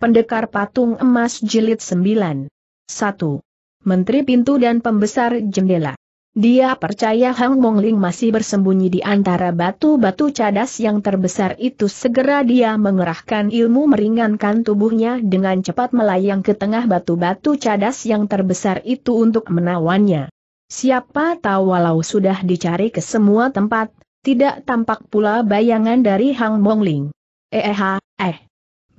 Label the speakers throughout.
Speaker 1: Pendekar Patung Emas Jilid 9. 1. Menteri Pintu dan Pembesar Jendela. Dia percaya Hang Mongling masih bersembunyi di antara batu-batu cadas yang terbesar itu segera dia mengerahkan ilmu meringankan tubuhnya dengan cepat melayang ke tengah batu-batu cadas yang terbesar itu untuk menawannya. Siapa tahu walau sudah dicari ke semua tempat, tidak tampak pula bayangan dari Hang Mongling. Eh eh, eh.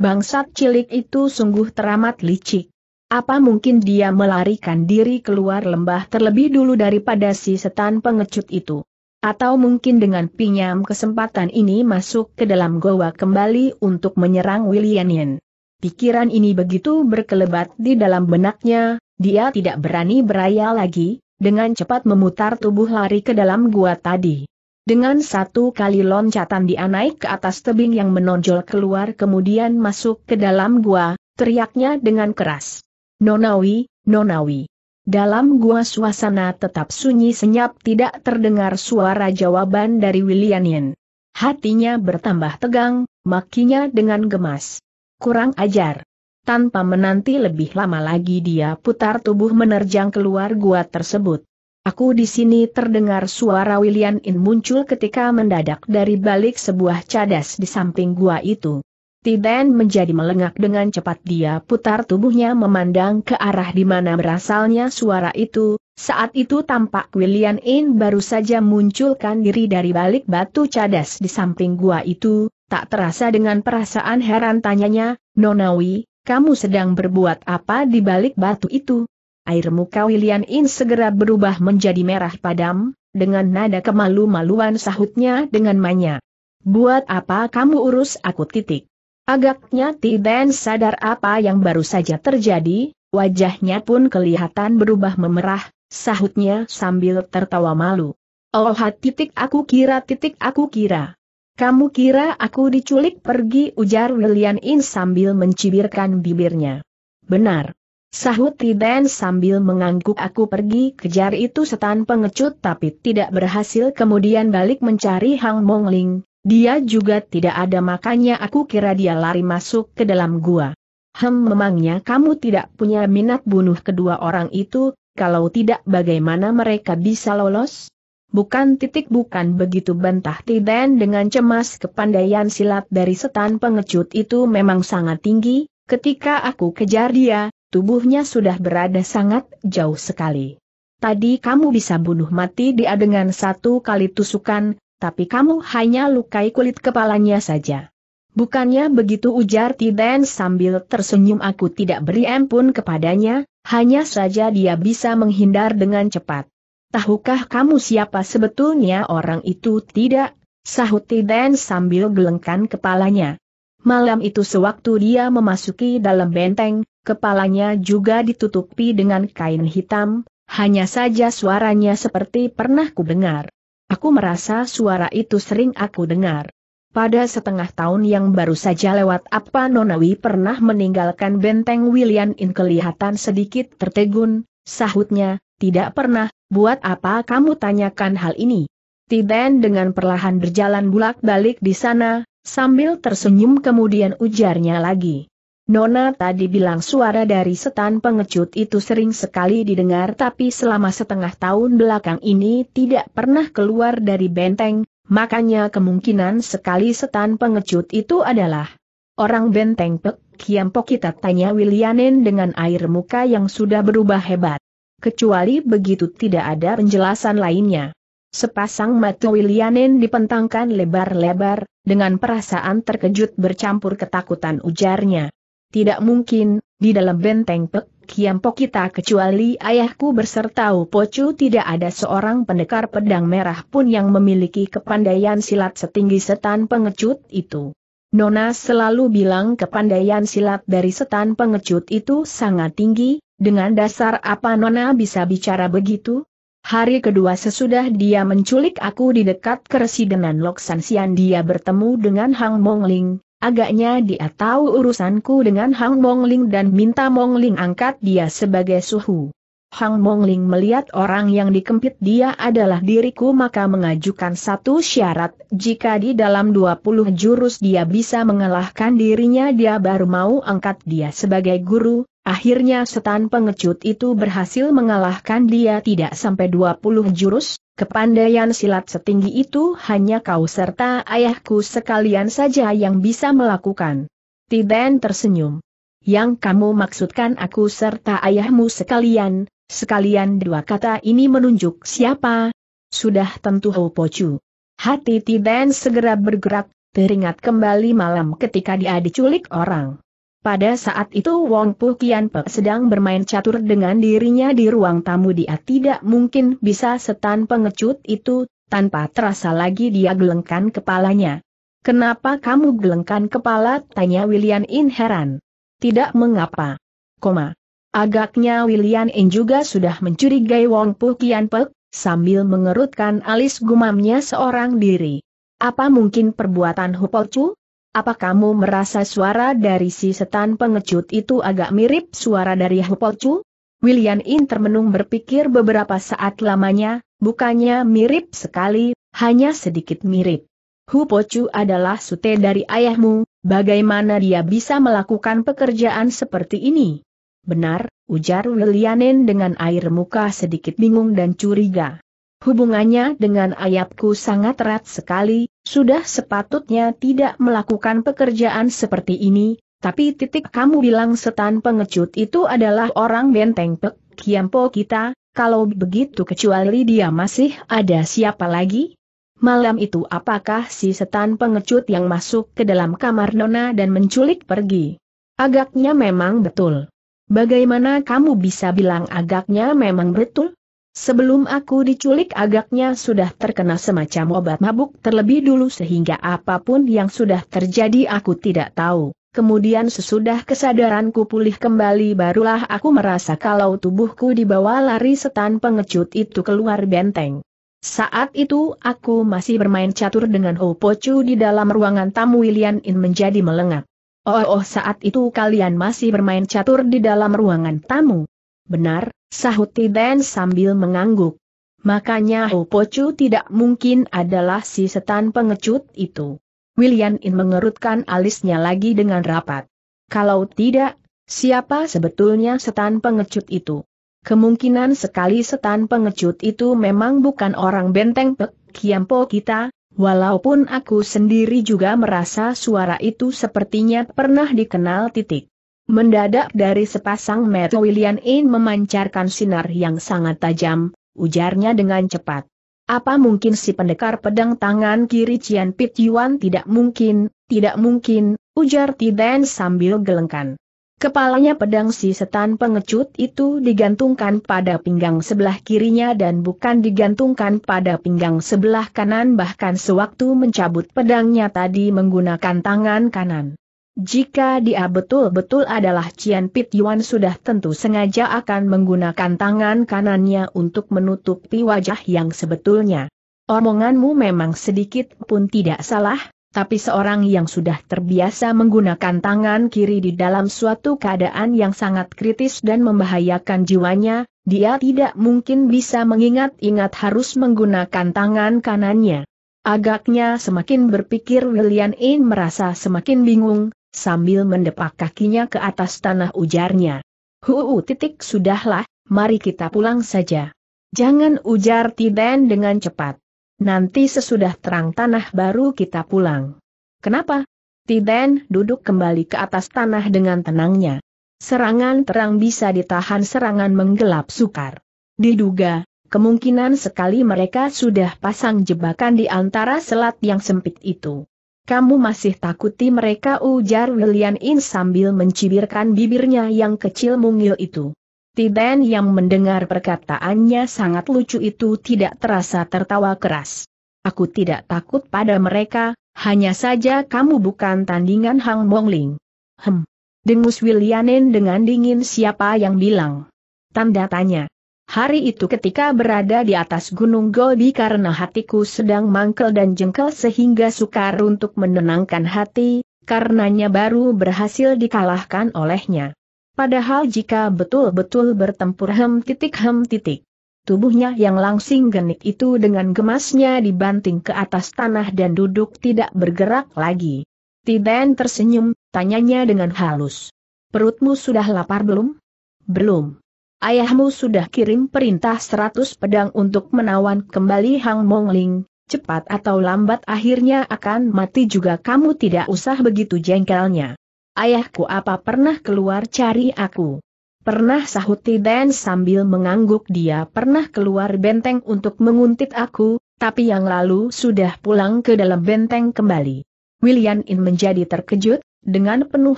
Speaker 1: Bangsat cilik itu sungguh teramat licik. Apa mungkin dia melarikan diri keluar lembah terlebih dulu daripada si setan pengecut itu? Atau mungkin dengan pinjam kesempatan ini masuk ke dalam goa kembali untuk menyerang William Pikiran ini begitu berkelebat di dalam benaknya, dia tidak berani beraya lagi, dengan cepat memutar tubuh lari ke dalam gua tadi. Dengan satu kali loncatan dia naik ke atas tebing yang menonjol keluar kemudian masuk ke dalam gua, teriaknya dengan keras. Nonawi, Nonawi. Dalam gua suasana tetap sunyi senyap tidak terdengar suara jawaban dari Willianin. Hatinya bertambah tegang, makinya dengan gemas. Kurang ajar. Tanpa menanti lebih lama lagi dia putar tubuh menerjang keluar gua tersebut. Aku di sini terdengar suara William In muncul ketika mendadak dari balik sebuah cadas di samping gua itu. Tiden menjadi melengak dengan cepat dia putar tubuhnya memandang ke arah di mana berasalnya suara itu, saat itu tampak William In baru saja munculkan diri dari balik batu cadas di samping gua itu, tak terasa dengan perasaan heran tanyanya, Nonawi, kamu sedang berbuat apa di balik batu itu? air muka William In segera berubah menjadi merah padam, dengan nada kemalu-maluan sahutnya dengan manya. Buat apa kamu urus aku titik? Agaknya Tiden sadar apa yang baru saja terjadi, wajahnya pun kelihatan berubah memerah, sahutnya sambil tertawa malu. Oh titik aku kira titik aku kira. Kamu kira aku diculik pergi ujar William In sambil mencibirkan bibirnya. Benar. Sahut Tiden sambil mengangguk aku pergi kejar itu setan pengecut tapi tidak berhasil kemudian balik mencari Hang Mongling, dia juga tidak ada makanya aku kira dia lari masuk ke dalam gua. Hem memangnya kamu tidak punya minat bunuh kedua orang itu, kalau tidak bagaimana mereka bisa lolos? Bukan titik bukan begitu bantah Tiden dengan cemas kepandaian silat dari setan pengecut itu memang sangat tinggi, ketika aku kejar dia, tubuhnya sudah berada sangat jauh sekali. Tadi kamu bisa bunuh mati dia dengan satu kali tusukan, tapi kamu hanya lukai kulit kepalanya saja. Bukannya begitu ujar Tiden sambil tersenyum aku tidak beri ampun kepadanya, hanya saja dia bisa menghindar dengan cepat. Tahukah kamu siapa sebetulnya orang itu tidak? Sahut Tiden sambil gelengkan kepalanya. Malam itu sewaktu dia memasuki dalam benteng, kepalanya juga ditutupi dengan kain hitam, hanya saja suaranya seperti pernah ku dengar. Aku merasa suara itu sering aku dengar. Pada setengah tahun yang baru saja lewat apa Nonawi pernah meninggalkan benteng William In kelihatan sedikit tertegun, sahutnya, tidak pernah, buat apa kamu tanyakan hal ini? Tiden dengan perlahan berjalan bulak-balik di sana, Sambil tersenyum kemudian ujarnya lagi. Nona tadi bilang suara dari setan pengecut itu sering sekali didengar tapi selama setengah tahun belakang ini tidak pernah keluar dari benteng, makanya kemungkinan sekali setan pengecut itu adalah orang benteng Pek Kiampo kita tanya Willianen dengan air muka yang sudah berubah hebat. Kecuali begitu tidak ada penjelasan lainnya. Sepasang mata Willianen dipentangkan lebar-lebar, dengan perasaan terkejut bercampur ketakutan ujarnya. Tidak mungkin, di dalam benteng Pek Kiampo kita kecuali ayahku berserta Upocu tidak ada seorang pendekar pedang merah pun yang memiliki kepandaian silat setinggi setan pengecut itu. Nona selalu bilang kepandaian silat dari setan pengecut itu sangat tinggi, dengan dasar apa Nona bisa bicara begitu? Hari kedua sesudah dia menculik aku di dekat keresidenan Loksan Sian dia bertemu dengan Hang Mong Ling, agaknya dia tahu urusanku dengan Hang Mong Ling dan minta Mong Ling angkat dia sebagai suhu. Hang Mong Ling melihat orang yang dikempit dia adalah diriku maka mengajukan satu syarat, jika di dalam 20 jurus dia bisa mengalahkan dirinya dia baru mau angkat dia sebagai guru, Akhirnya setan pengecut itu berhasil mengalahkan dia tidak sampai 20 jurus, kepandaian silat setinggi itu hanya kau serta ayahku sekalian saja yang bisa melakukan. Tiden tersenyum. Yang kamu maksudkan aku serta ayahmu sekalian, sekalian dua kata ini menunjuk siapa? Sudah tentu Ho Pocu. Hati Tiden segera bergerak, teringat kembali malam ketika dia diculik orang. Pada saat itu Wong Pu Kian Pe sedang bermain catur dengan dirinya di ruang tamu dia tidak mungkin bisa setan pengecut itu, tanpa terasa lagi dia gelengkan kepalanya. Kenapa kamu gelengkan kepala? tanya William In heran. Tidak mengapa. Koma. Agaknya William In juga sudah mencurigai Wong Pu Kian Pe, sambil mengerutkan alis gumamnya seorang diri. Apa mungkin perbuatan Chu? Apa kamu merasa suara dari si setan pengecut itu agak mirip suara dari Hupolcu? William In termenung berpikir beberapa saat lamanya, bukannya mirip sekali, hanya sedikit mirip. Hupocu adalah sute dari ayahmu, bagaimana dia bisa melakukan pekerjaan seperti ini? Benar, ujar Williamin dengan air muka sedikit bingung dan curiga. Hubungannya dengan ayahku sangat erat sekali, sudah sepatutnya tidak melakukan pekerjaan seperti ini, tapi titik kamu bilang setan pengecut itu adalah orang benteng Pek Kiampo kita, kalau begitu kecuali dia masih ada siapa lagi? Malam itu apakah si setan pengecut yang masuk ke dalam kamar Nona dan menculik pergi? Agaknya memang betul. Bagaimana kamu bisa bilang agaknya memang betul? Sebelum aku diculik agaknya sudah terkena semacam obat mabuk terlebih dulu sehingga apapun yang sudah terjadi aku tidak tahu. Kemudian sesudah kesadaranku pulih kembali barulah aku merasa kalau tubuhku dibawa lari setan pengecut itu keluar benteng. Saat itu aku masih bermain catur dengan Ho Pochu di dalam ruangan tamu Wilian In menjadi melengak. Oh, oh saat itu kalian masih bermain catur di dalam ruangan tamu. Benar, Sahut Tiden sambil mengangguk. Makanya Opocu tidak mungkin adalah si setan pengecut itu. William In mengerutkan alisnya lagi dengan rapat. Kalau tidak, siapa sebetulnya setan pengecut itu? Kemungkinan sekali setan pengecut itu memang bukan orang benteng Pek Kiampo kita, walaupun aku sendiri juga merasa suara itu sepertinya pernah dikenal titik. Mendadak dari sepasang mata William In memancarkan sinar yang sangat tajam, ujarnya dengan cepat. Apa mungkin si pendekar pedang tangan kiri Cian Pit Yuan tidak mungkin, tidak mungkin, ujar Tiden sambil gelengkan. Kepalanya pedang si setan pengecut itu digantungkan pada pinggang sebelah kirinya dan bukan digantungkan pada pinggang sebelah kanan bahkan sewaktu mencabut pedangnya tadi menggunakan tangan kanan. Jika dia betul-betul adalah Cian Pit Yuan sudah tentu sengaja akan menggunakan tangan kanannya untuk menutupi wajah yang sebetulnya. Omonganmu memang sedikit pun tidak salah, tapi seorang yang sudah terbiasa menggunakan tangan kiri di dalam suatu keadaan yang sangat kritis dan membahayakan jiwanya, dia tidak mungkin bisa mengingat-ingat harus menggunakan tangan kanannya. Agaknya semakin berpikir William In merasa semakin bingung, sambil mendepak kakinya ke atas tanah ujarnya. Huu titik sudahlah, mari kita pulang saja. Jangan ujar Tiden dengan cepat. Nanti sesudah terang tanah baru kita pulang. Kenapa? Tiden duduk kembali ke atas tanah dengan tenangnya. Serangan terang bisa ditahan serangan menggelap sukar. Diduga, kemungkinan sekali mereka sudah pasang jebakan di antara selat yang sempit itu. Kamu masih takuti mereka ujar William In sambil mencibirkan bibirnya yang kecil mungil itu. Tiben yang mendengar perkataannya sangat lucu itu tidak terasa tertawa keras. Aku tidak takut pada mereka, hanya saja kamu bukan tandingan Hang Mongling. Hem. Dengus Willianin dengan dingin siapa yang bilang. Tanda tanya. Hari itu ketika berada di atas Gunung Gobi karena hatiku sedang mangkel dan jengkel sehingga sukar untuk menenangkan hati, karenanya baru berhasil dikalahkan olehnya. Padahal jika betul-betul bertempur hem titik hem titik. Tubuhnya yang langsing genit itu dengan gemasnya dibanting ke atas tanah dan duduk tidak bergerak lagi. Tiben tersenyum, tanyanya dengan halus. Perutmu sudah lapar belum? Belum. Ayahmu sudah kirim perintah seratus pedang untuk menawan kembali Hang Mongling, cepat atau lambat akhirnya akan mati juga kamu tidak usah begitu jengkelnya. Ayahku apa pernah keluar cari aku? Pernah sahut Dan sambil mengangguk dia pernah keluar benteng untuk menguntit aku, tapi yang lalu sudah pulang ke dalam benteng kembali. William In menjadi terkejut, dengan penuh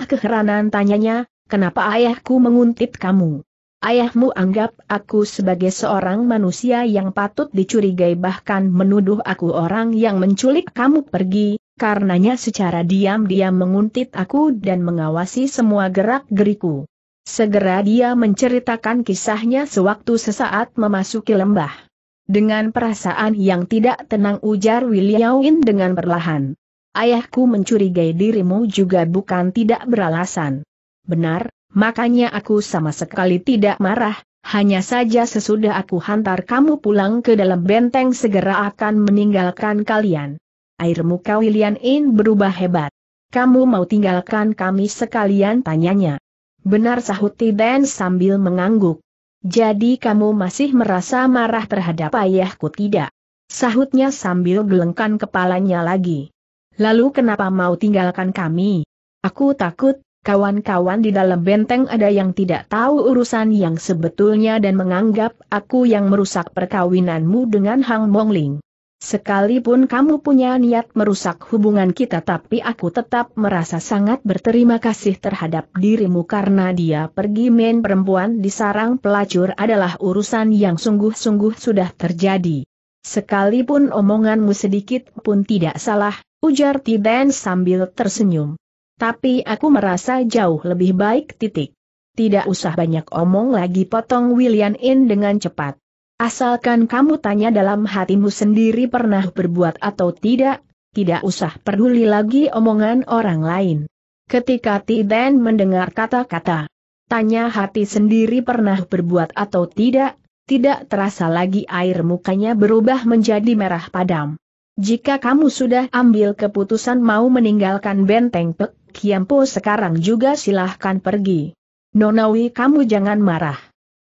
Speaker 1: keheranan tanyanya, kenapa ayahku menguntit kamu? Ayahmu anggap aku sebagai seorang manusia yang patut dicurigai bahkan menuduh aku orang yang menculik kamu pergi, karenanya secara diam-diam menguntit aku dan mengawasi semua gerak-geriku. Segera dia menceritakan kisahnya sewaktu sesaat memasuki lembah. Dengan perasaan yang tidak tenang ujar William dengan perlahan. Ayahku mencurigai dirimu juga bukan tidak beralasan. Benar, makanya aku sama sekali tidak marah, hanya saja sesudah aku hantar kamu pulang ke dalam benteng segera akan meninggalkan kalian. Air muka William In berubah hebat. Kamu mau tinggalkan kami sekalian tanyanya. Benar sahut Tiden sambil mengangguk. Jadi kamu masih merasa marah terhadap ayahku tidak? Sahutnya sambil gelengkan kepalanya lagi. Lalu kenapa mau tinggalkan kami? Aku takut kawan-kawan di dalam benteng ada yang tidak tahu urusan yang sebetulnya dan menganggap aku yang merusak perkawinanmu dengan Hang Mongling. Sekalipun kamu punya niat merusak hubungan kita tapi aku tetap merasa sangat berterima kasih terhadap dirimu karena dia pergi main perempuan di sarang pelacur adalah urusan yang sungguh-sungguh sudah terjadi. Sekalipun omonganmu sedikit pun tidak salah, ujar Tiden sambil tersenyum. Tapi aku merasa jauh lebih baik titik. Tidak usah banyak omong lagi potong William In dengan cepat. Asalkan kamu tanya dalam hatimu sendiri pernah berbuat atau tidak, tidak usah peduli lagi omongan orang lain. Ketika Tiden mendengar kata-kata, tanya hati sendiri pernah berbuat atau tidak, tidak terasa lagi air mukanya berubah menjadi merah padam. Jika kamu sudah ambil keputusan mau meninggalkan benteng Pek Kiampo sekarang juga silahkan pergi. Nonawi kamu jangan marah.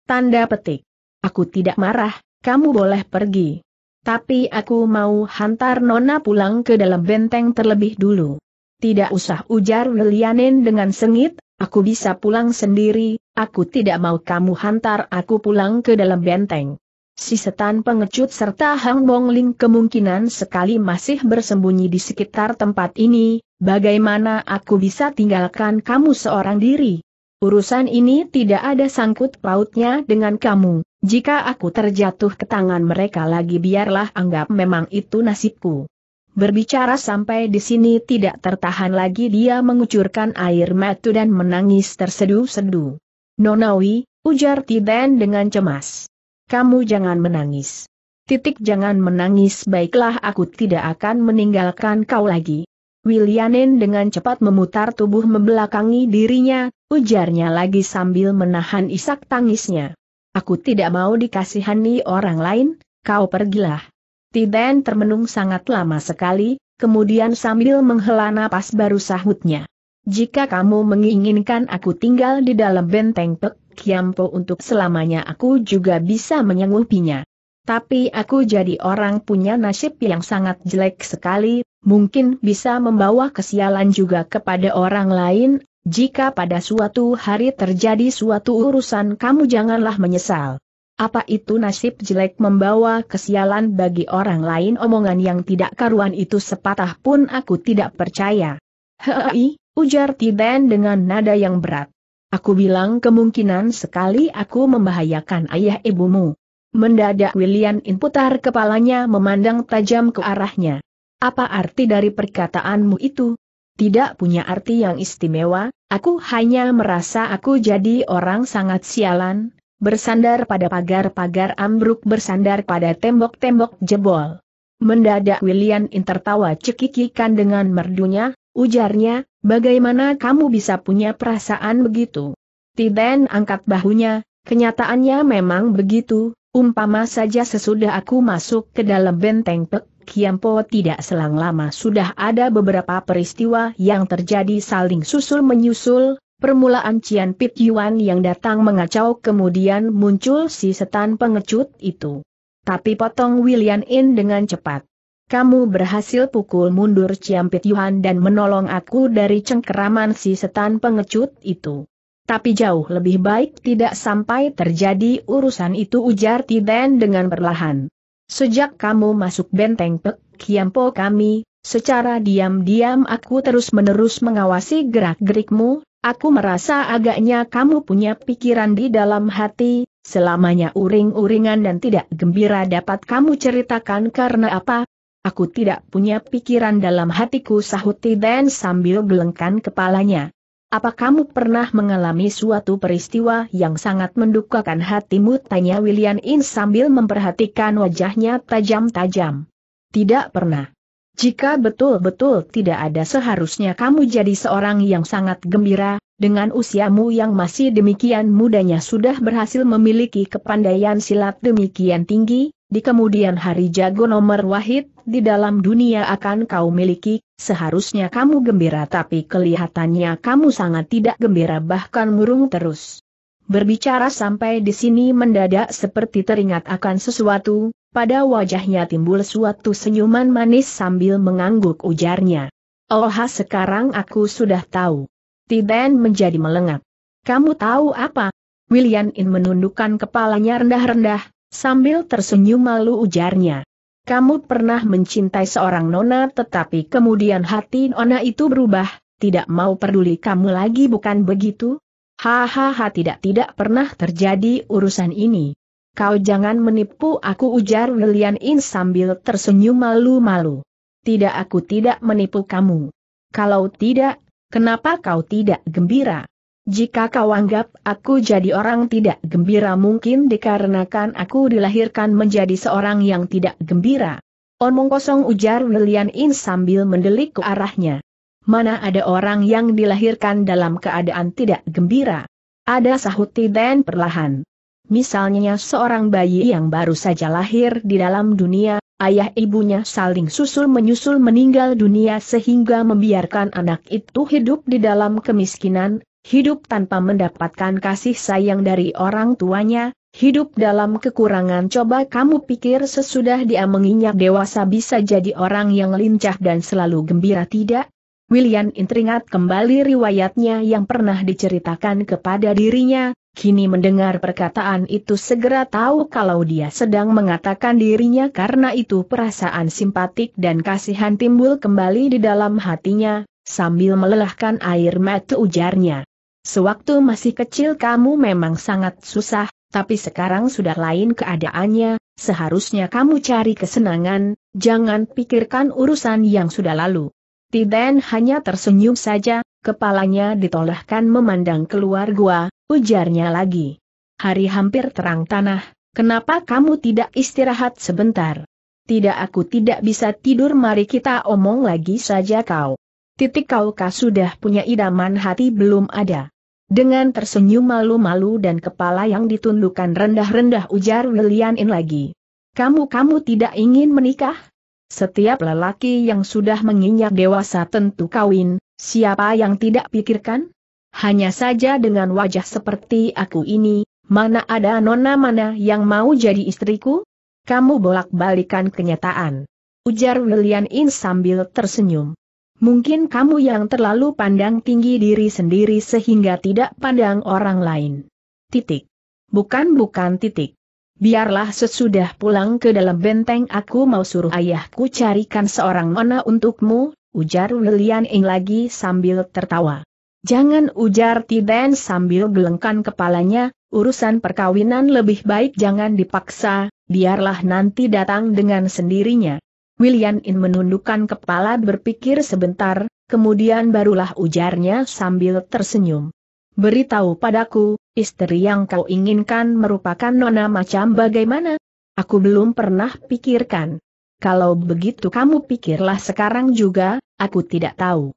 Speaker 1: Tanda petik. Aku tidak marah, kamu boleh pergi. Tapi aku mau hantar Nona pulang ke dalam benteng terlebih dulu. Tidak usah ujar Lilianen dengan sengit, aku bisa pulang sendiri, aku tidak mau kamu hantar aku pulang ke dalam benteng. Si setan pengecut serta Hang Bong Ling kemungkinan sekali masih bersembunyi di sekitar tempat ini, bagaimana aku bisa tinggalkan kamu seorang diri? Urusan ini tidak ada sangkut pautnya dengan kamu, jika aku terjatuh ke tangan mereka lagi biarlah anggap memang itu nasibku. Berbicara sampai di sini tidak tertahan lagi dia mengucurkan air mata dan menangis terseduh-seduh. Nonawi, ujar Tiden dengan cemas kamu jangan menangis. Titik jangan menangis baiklah aku tidak akan meninggalkan kau lagi. Willianen dengan cepat memutar tubuh membelakangi dirinya, ujarnya lagi sambil menahan isak tangisnya. Aku tidak mau dikasihani orang lain, kau pergilah. Tiden termenung sangat lama sekali, kemudian sambil menghela napas baru sahutnya. Jika kamu menginginkan aku tinggal di dalam benteng pek, Kiampo untuk selamanya aku juga bisa menyanggupinya. Tapi aku jadi orang punya nasib yang sangat jelek sekali, mungkin bisa membawa kesialan juga kepada orang lain, jika pada suatu hari terjadi suatu urusan kamu janganlah menyesal. Apa itu nasib jelek membawa kesialan bagi orang lain omongan yang tidak karuan itu sepatah pun aku tidak percaya. Hei, ujar Tiden dengan nada yang berat. Aku bilang kemungkinan sekali aku membahayakan ayah ibumu. Mendadak William Inputar kepalanya memandang tajam ke arahnya. Apa arti dari perkataanmu itu? Tidak punya arti yang istimewa, aku hanya merasa aku jadi orang sangat sialan, bersandar pada pagar-pagar ambruk bersandar pada tembok-tembok jebol. Mendadak William tertawa cekikikan dengan merdunya, Ujarnya, bagaimana kamu bisa punya perasaan begitu? Tiden angkat bahunya, kenyataannya memang begitu, umpama saja sesudah aku masuk ke dalam benteng Pek Kiampo tidak selang lama sudah ada beberapa peristiwa yang terjadi saling susul-menyusul, permulaan Cian Pit Yuan yang datang mengacau kemudian muncul si setan pengecut itu. Tapi potong William In dengan cepat. Kamu berhasil pukul mundur Ciampit Yuhan dan menolong aku dari cengkeraman si setan pengecut itu. Tapi jauh lebih baik tidak sampai terjadi urusan itu ujar Tiden dengan perlahan. Sejak kamu masuk benteng Pek Kiampo kami, secara diam-diam aku terus-menerus mengawasi gerak-gerikmu, aku merasa agaknya kamu punya pikiran di dalam hati, selamanya uring-uringan dan tidak gembira dapat kamu ceritakan karena apa, aku tidak punya pikiran dalam hatiku sahut Tiden sambil gelengkan kepalanya. Apa kamu pernah mengalami suatu peristiwa yang sangat mendukakan hatimu? Tanya William In sambil memperhatikan wajahnya tajam-tajam. Tidak pernah. Jika betul-betul tidak ada seharusnya kamu jadi seorang yang sangat gembira, dengan usiamu yang masih demikian mudanya sudah berhasil memiliki kepandaian silat demikian tinggi, di kemudian hari jago nomor wahid, di dalam dunia akan kau miliki, seharusnya kamu gembira tapi kelihatannya kamu sangat tidak gembira bahkan murung terus. Berbicara sampai di sini mendadak seperti teringat akan sesuatu, pada wajahnya timbul suatu senyuman manis sambil mengangguk ujarnya. Oh sekarang aku sudah tahu. Tiden menjadi melengak. Kamu tahu apa? William In menundukkan kepalanya rendah-rendah, Sambil tersenyum malu ujarnya. Kamu pernah mencintai seorang nona tetapi kemudian hati nona itu berubah, tidak mau peduli kamu lagi bukan begitu? Hahaha tidak-tidak pernah terjadi urusan ini. Kau jangan menipu aku ujar Lilian In sambil tersenyum malu-malu. Tidak aku tidak menipu kamu. Kalau tidak, kenapa kau tidak gembira? Jika kau anggap aku jadi orang tidak gembira mungkin dikarenakan aku dilahirkan menjadi seorang yang tidak gembira. Omong kosong ujar Lilian In sambil mendelik ke arahnya. Mana ada orang yang dilahirkan dalam keadaan tidak gembira? Ada sahut Tiden perlahan. Misalnya seorang bayi yang baru saja lahir di dalam dunia, ayah ibunya saling susul-menyusul meninggal dunia sehingga membiarkan anak itu hidup di dalam kemiskinan, hidup tanpa mendapatkan kasih sayang dari orang tuanya, hidup dalam kekurangan coba kamu pikir sesudah dia menginjak dewasa bisa jadi orang yang lincah dan selalu gembira tidak? William ingat kembali riwayatnya yang pernah diceritakan kepada dirinya, kini mendengar perkataan itu segera tahu kalau dia sedang mengatakan dirinya karena itu perasaan simpatik dan kasihan timbul kembali di dalam hatinya, sambil melelahkan air mata ujarnya. Sewaktu masih kecil kamu memang sangat susah, tapi sekarang sudah lain keadaannya, seharusnya kamu cari kesenangan, jangan pikirkan urusan yang sudah lalu. Tiden hanya tersenyum saja, kepalanya ditolehkan memandang keluar gua, ujarnya lagi. Hari hampir terang tanah, kenapa kamu tidak istirahat sebentar? Tidak aku tidak bisa tidur mari kita omong lagi saja kau titik kaukah sudah punya idaman hati belum ada. Dengan tersenyum malu-malu dan kepala yang ditundukkan rendah-rendah ujar William In lagi. Kamu-kamu tidak ingin menikah? Setiap lelaki yang sudah menginjak dewasa tentu kawin, siapa yang tidak pikirkan? Hanya saja dengan wajah seperti aku ini, mana ada nona mana yang mau jadi istriku? Kamu bolak-balikan kenyataan. Ujar William In sambil tersenyum. Mungkin kamu yang terlalu pandang tinggi diri sendiri sehingga tidak pandang orang lain. Titik. Bukan-bukan titik. Biarlah sesudah pulang ke dalam benteng aku mau suruh ayahku carikan seorang nona untukmu, ujar Lilian Ing lagi sambil tertawa. Jangan ujar Tiden sambil gelengkan kepalanya, urusan perkawinan lebih baik jangan dipaksa, biarlah nanti datang dengan sendirinya. William In menundukkan kepala berpikir sebentar, kemudian barulah ujarnya sambil tersenyum. Beritahu padaku, istri yang kau inginkan merupakan nona macam bagaimana? Aku belum pernah pikirkan. Kalau begitu kamu pikirlah sekarang juga, aku tidak tahu.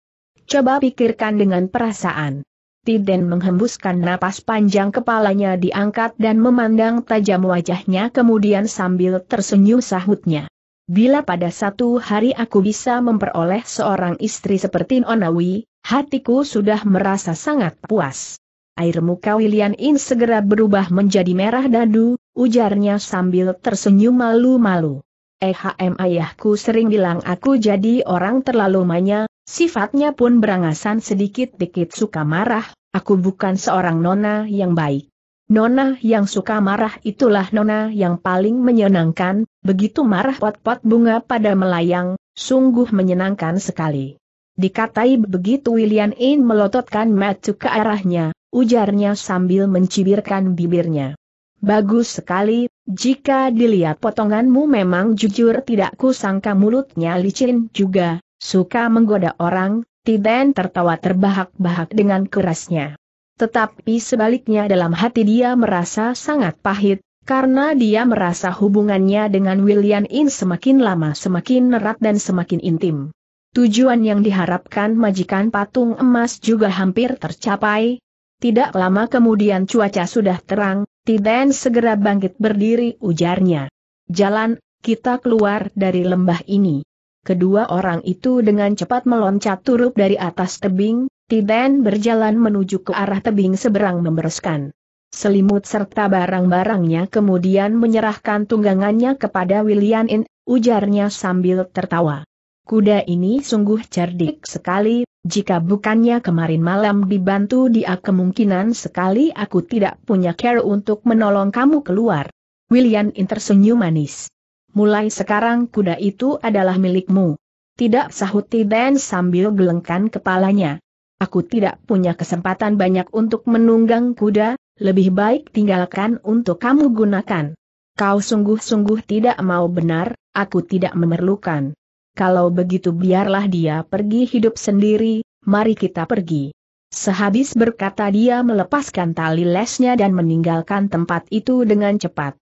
Speaker 1: Coba pikirkan dengan perasaan. Tiden menghembuskan napas panjang kepalanya diangkat dan memandang tajam wajahnya kemudian sambil tersenyum sahutnya. Bila pada satu hari aku bisa memperoleh seorang istri seperti Onawi, hatiku sudah merasa sangat puas. Air muka William In segera berubah menjadi merah dadu, ujarnya sambil tersenyum malu-malu. Ehm ayahku sering bilang aku jadi orang terlalu manya, sifatnya pun berangasan sedikit-dikit suka marah, aku bukan seorang nona yang baik. Nona yang suka marah itulah Nona yang paling menyenangkan, begitu marah pot-pot bunga pada melayang, sungguh menyenangkan sekali. Dikatai begitu William In melototkan matuk ke arahnya, ujarnya sambil mencibirkan bibirnya. Bagus sekali, jika dilihat potonganmu memang jujur tidak kusangka mulutnya licin juga, suka menggoda orang, Tiden tertawa terbahak-bahak dengan kerasnya. Tetapi sebaliknya dalam hati dia merasa sangat pahit, karena dia merasa hubungannya dengan William In semakin lama semakin erat dan semakin intim. Tujuan yang diharapkan majikan patung emas juga hampir tercapai. Tidak lama kemudian cuaca sudah terang, Tiden segera bangkit berdiri ujarnya. Jalan, kita keluar dari lembah ini. Kedua orang itu dengan cepat meloncat turup dari atas tebing, Tiben berjalan menuju ke arah tebing seberang membereskan selimut serta barang-barangnya kemudian menyerahkan tunggangannya kepada William In, ujarnya sambil tertawa. Kuda ini sungguh cerdik sekali, jika bukannya kemarin malam dibantu dia kemungkinan sekali aku tidak punya care untuk menolong kamu keluar. William In tersenyum manis. Mulai sekarang kuda itu adalah milikmu. Tidak sahut Tiben sambil gelengkan kepalanya. Aku tidak punya kesempatan banyak untuk menunggang kuda, lebih baik tinggalkan untuk kamu gunakan. Kau sungguh-sungguh tidak mau benar, aku tidak memerlukan. Kalau begitu biarlah dia pergi hidup sendiri, mari kita pergi. Sehabis berkata dia melepaskan tali lesnya dan meninggalkan tempat itu dengan cepat.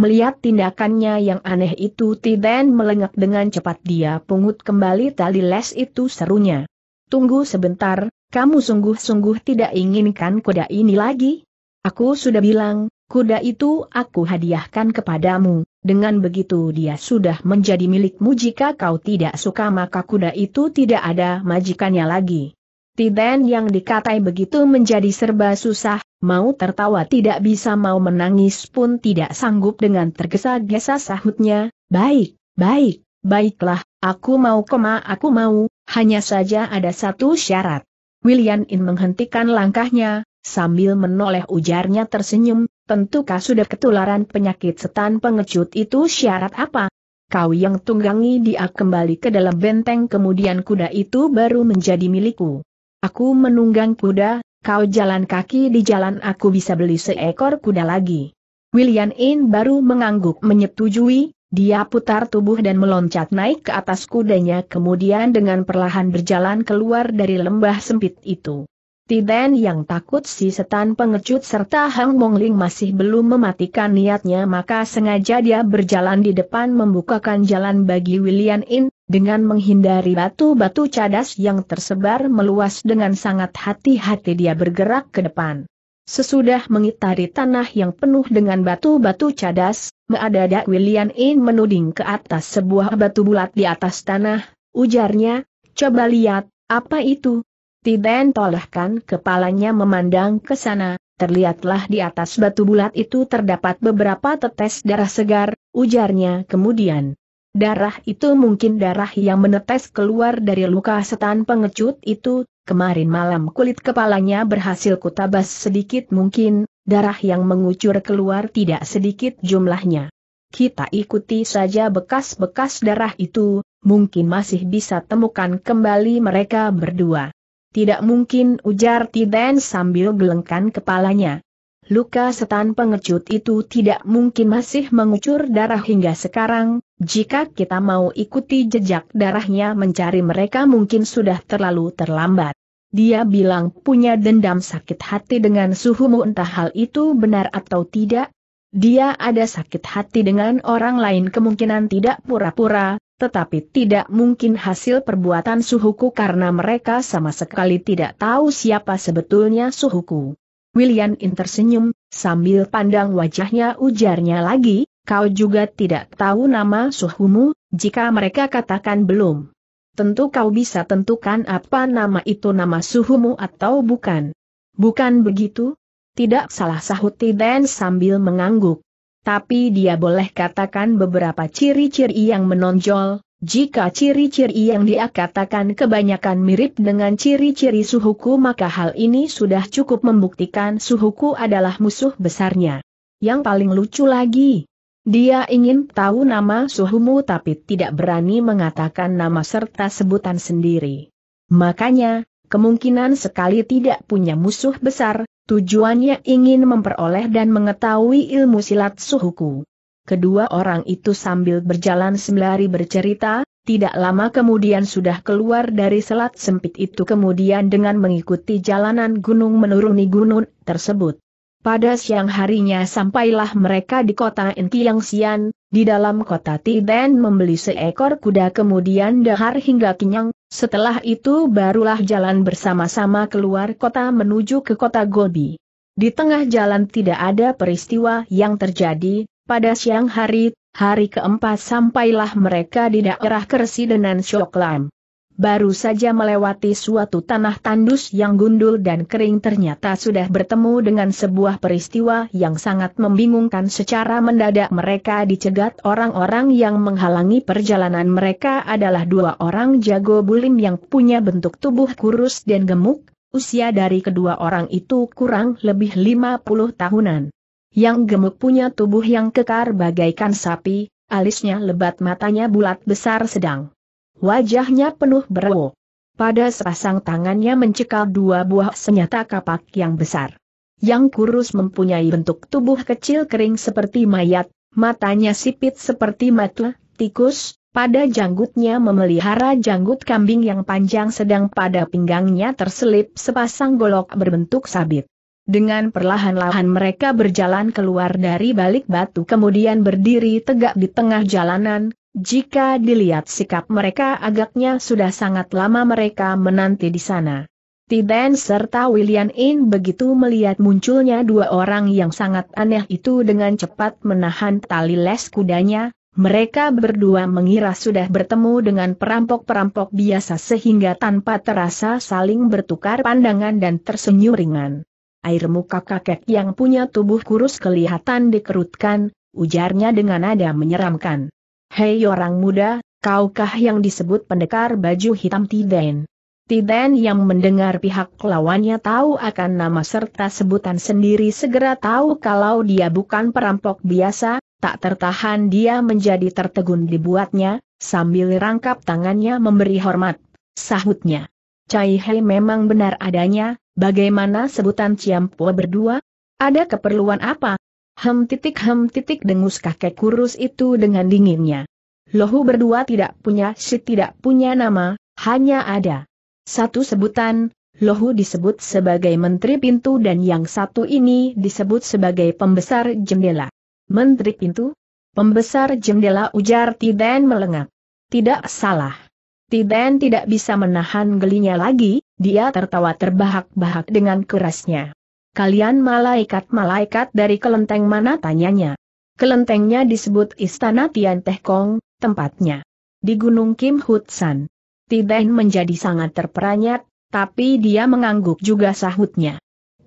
Speaker 1: Melihat tindakannya yang aneh itu Tiden melengak dengan cepat dia pungut kembali tali les itu serunya. Tunggu sebentar, kamu sungguh-sungguh tidak inginkan kuda ini lagi? Aku sudah bilang, kuda itu aku hadiahkan kepadamu, dengan begitu dia sudah menjadi milikmu jika kau tidak suka maka kuda itu tidak ada majikannya lagi. Tiden yang dikatai begitu menjadi serba susah, mau tertawa tidak bisa mau menangis pun tidak sanggup dengan tergesa-gesa sahutnya, baik, baik, baiklah, aku mau koma aku mau, hanya saja ada satu syarat. William In menghentikan langkahnya, sambil menoleh ujarnya tersenyum, tentukah sudah ketularan penyakit setan pengecut itu syarat apa? Kau yang tunggangi dia kembali ke dalam benteng kemudian kuda itu baru menjadi milikku. Aku menunggang kuda, kau jalan kaki di jalan aku bisa beli seekor kuda lagi. William In baru mengangguk menyetujui, dia putar tubuh dan meloncat naik ke atas kudanya kemudian dengan perlahan berjalan keluar dari lembah sempit itu. Tiden yang takut si setan pengecut serta Hang Mongling masih belum mematikan niatnya maka sengaja dia berjalan di depan membukakan jalan bagi William In, dengan menghindari batu-batu cadas yang tersebar meluas dengan sangat hati-hati dia bergerak ke depan. Sesudah mengitari tanah yang penuh dengan batu-batu cadas, Meadadak William In menuding ke atas sebuah batu bulat di atas tanah, ujarnya, coba lihat, apa itu? Tiden tolehkan kepalanya memandang ke sana, terlihatlah di atas batu bulat itu terdapat beberapa tetes darah segar, ujarnya kemudian. Darah itu mungkin darah yang menetes keluar dari luka setan pengecut itu, kemarin malam kulit kepalanya berhasil kutabas sedikit mungkin, darah yang mengucur keluar tidak sedikit jumlahnya. Kita ikuti saja bekas-bekas darah itu, mungkin masih bisa temukan kembali mereka berdua. Tidak mungkin ujar Tiden sambil gelengkan kepalanya. Luka setan pengecut itu tidak mungkin masih mengucur darah hingga sekarang, jika kita mau ikuti jejak darahnya mencari mereka mungkin sudah terlalu terlambat. Dia bilang punya dendam sakit hati dengan suhumu entah hal itu benar atau tidak. Dia ada sakit hati dengan orang lain kemungkinan tidak pura-pura, tetapi tidak mungkin hasil perbuatan suhuku karena mereka sama sekali tidak tahu siapa sebetulnya suhuku. William tersenyum, sambil pandang wajahnya ujarnya lagi, kau juga tidak tahu nama suhumu, jika mereka katakan belum tentu kau bisa tentukan apa nama itu nama suhumu atau bukan. Bukan begitu? Tidak salah sahut Tiden sambil mengangguk. Tapi dia boleh katakan beberapa ciri-ciri yang menonjol, jika ciri-ciri yang dia katakan kebanyakan mirip dengan ciri-ciri suhuku maka hal ini sudah cukup membuktikan suhuku adalah musuh besarnya. Yang paling lucu lagi, dia ingin tahu nama suhumu tapi tidak berani mengatakan nama serta sebutan sendiri. Makanya, kemungkinan sekali tidak punya musuh besar, tujuannya ingin memperoleh dan mengetahui ilmu silat suhuku. Kedua orang itu sambil berjalan sembari bercerita, tidak lama kemudian sudah keluar dari selat sempit itu kemudian dengan mengikuti jalanan gunung menuruni gunung tersebut. Pada siang harinya sampailah mereka di kota Intiangsian, di dalam kota Tiden membeli seekor kuda kemudian dahar hingga kenyang, setelah itu barulah jalan bersama-sama keluar kota menuju ke kota Gobi. Di tengah jalan tidak ada peristiwa yang terjadi, pada siang hari, hari keempat sampailah mereka di daerah Kersi dan Shoklam. Baru saja melewati suatu tanah tandus yang gundul dan kering ternyata sudah bertemu dengan sebuah peristiwa yang sangat membingungkan secara mendadak mereka dicegat orang-orang yang menghalangi perjalanan mereka adalah dua orang jago bulim yang punya bentuk tubuh kurus dan gemuk, usia dari kedua orang itu kurang lebih 50 tahunan. Yang gemuk punya tubuh yang kekar bagaikan sapi, alisnya lebat matanya bulat besar sedang Wajahnya penuh berwo. Pada sepasang tangannya mencekal dua buah senjata kapak yang besar. Yang kurus mempunyai bentuk tubuh kecil kering seperti mayat, matanya sipit seperti mata tikus, pada janggutnya memelihara janggut kambing yang panjang sedang pada pinggangnya terselip sepasang golok berbentuk sabit. Dengan perlahan-lahan mereka berjalan keluar dari balik batu kemudian berdiri tegak di tengah jalanan, jika dilihat sikap mereka agaknya sudah sangat lama mereka menanti di sana. Tiden serta William In begitu melihat munculnya dua orang yang sangat aneh itu dengan cepat menahan tali les kudanya, mereka berdua mengira sudah bertemu dengan perampok-perampok biasa sehingga tanpa terasa saling bertukar pandangan dan tersenyum ringan. Air muka kakek yang punya tubuh kurus kelihatan dikerutkan, ujarnya dengan nada menyeramkan. Hei orang muda, kaukah yang disebut pendekar baju hitam Tiden? Tiden yang mendengar pihak lawannya tahu akan nama serta sebutan sendiri segera tahu kalau dia bukan perampok biasa, tak tertahan dia menjadi tertegun dibuatnya, sambil rangkap tangannya memberi hormat, sahutnya. Cai Hei memang benar adanya, bagaimana sebutan Ciampo berdua? Ada keperluan apa? Hem titik hem titik dengus kakek kurus itu dengan dinginnya. Lohu berdua tidak punya si tidak punya nama, hanya ada satu sebutan, Lohu disebut sebagai Menteri Pintu dan yang satu ini disebut sebagai Pembesar Jendela. Menteri Pintu? Pembesar Jendela ujar Tiden melengak. Tidak salah. Tiden tidak bisa menahan gelinya lagi, dia tertawa terbahak-bahak dengan kerasnya. Kalian malaikat-malaikat dari kelenteng mana tanyanya? Kelentengnya disebut Istana Tian Teh Kong, tempatnya. Di Gunung Kim Hutsan. Tiden menjadi sangat terperanjat, tapi dia mengangguk juga sahutnya.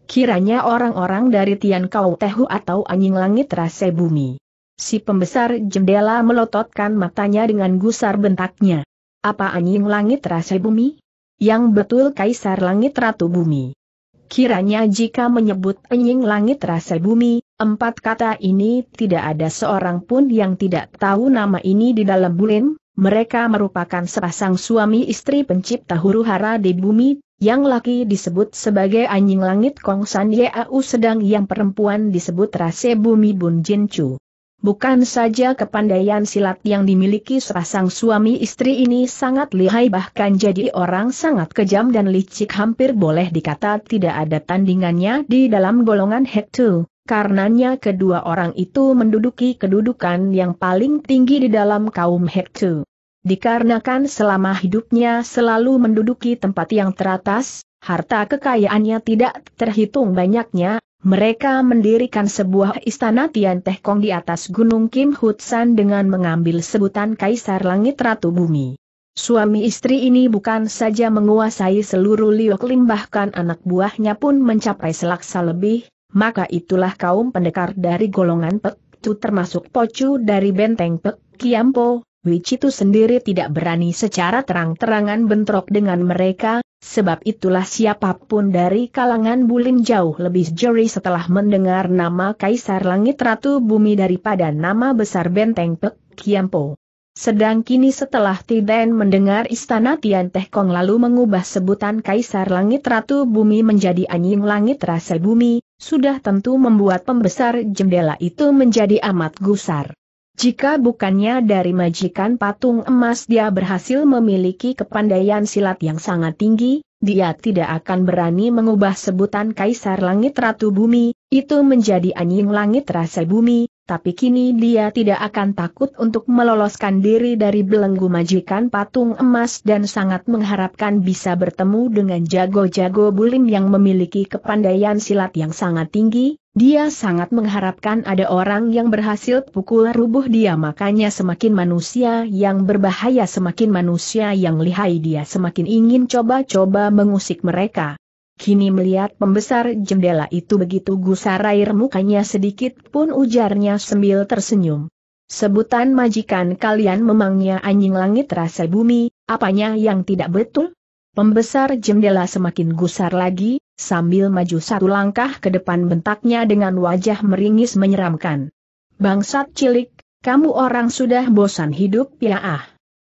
Speaker 1: Kiranya orang-orang dari Tian Kau Tehu atau anjing langit rase bumi. Si pembesar jendela melototkan matanya dengan gusar bentaknya. Apa anjing langit Rase bumi? Yang betul kaisar langit ratu bumi. Kiranya jika menyebut penying langit rasa bumi, empat kata ini tidak ada seorang pun yang tidak tahu nama ini di dalam bulan, mereka merupakan sepasang suami istri pencipta huru hara di bumi, yang laki disebut sebagai anjing langit Kong San Yau sedang yang perempuan disebut rase bumi Bun Jin Chu. Bukan saja kepandaian silat yang dimiliki sepasang suami istri ini sangat lihai bahkan jadi orang sangat kejam dan licik hampir boleh dikata tidak ada tandingannya di dalam golongan Hektu, karenanya kedua orang itu menduduki kedudukan yang paling tinggi di dalam kaum Hektu. Dikarenakan selama hidupnya selalu menduduki tempat yang teratas, harta kekayaannya tidak terhitung banyaknya, mereka mendirikan sebuah istana Tian Teh Kong di atas Gunung Kim Hutsan dengan mengambil sebutan Kaisar Langit Ratu Bumi. Suami istri ini bukan saja menguasai seluruh Liok Lim bahkan anak buahnya pun mencapai selaksa lebih, maka itulah kaum pendekar dari golongan Pek Tu termasuk Pocu dari Benteng Pek Kiampo, Wicitu sendiri tidak berani secara terang-terangan bentrok dengan mereka, sebab itulah siapapun dari kalangan Bulim jauh lebih jeri setelah mendengar nama Kaisar Langit Ratu Bumi daripada nama besar benteng Pek Kiampo. Sedang kini setelah Tiden mendengar istana Tian Teh Kong lalu mengubah sebutan Kaisar Langit Ratu Bumi menjadi Anjing Langit Rasa Bumi, sudah tentu membuat pembesar jendela itu menjadi amat gusar. Jika bukannya dari majikan patung emas dia berhasil memiliki kepandaian silat yang sangat tinggi, dia tidak akan berani mengubah sebutan Kaisar Langit Ratu Bumi, itu menjadi anjing langit rasa bumi, tapi kini dia tidak akan takut untuk meloloskan diri dari belenggu majikan patung emas dan sangat mengharapkan bisa bertemu dengan jago-jago bulim yang memiliki kepandaian silat yang sangat tinggi, dia sangat mengharapkan ada orang yang berhasil pukul rubuh dia makanya semakin manusia yang berbahaya semakin manusia yang lihai dia semakin ingin coba-coba mengusik mereka. Kini melihat pembesar jendela itu begitu gusar air mukanya sedikit pun ujarnya sambil tersenyum. Sebutan majikan kalian memangnya anjing langit rasa bumi, apanya yang tidak betul? Pembesar jendela semakin gusar lagi, sambil maju satu langkah ke depan bentaknya dengan wajah meringis menyeramkan. Bangsat cilik, kamu orang sudah bosan hidup ya ah.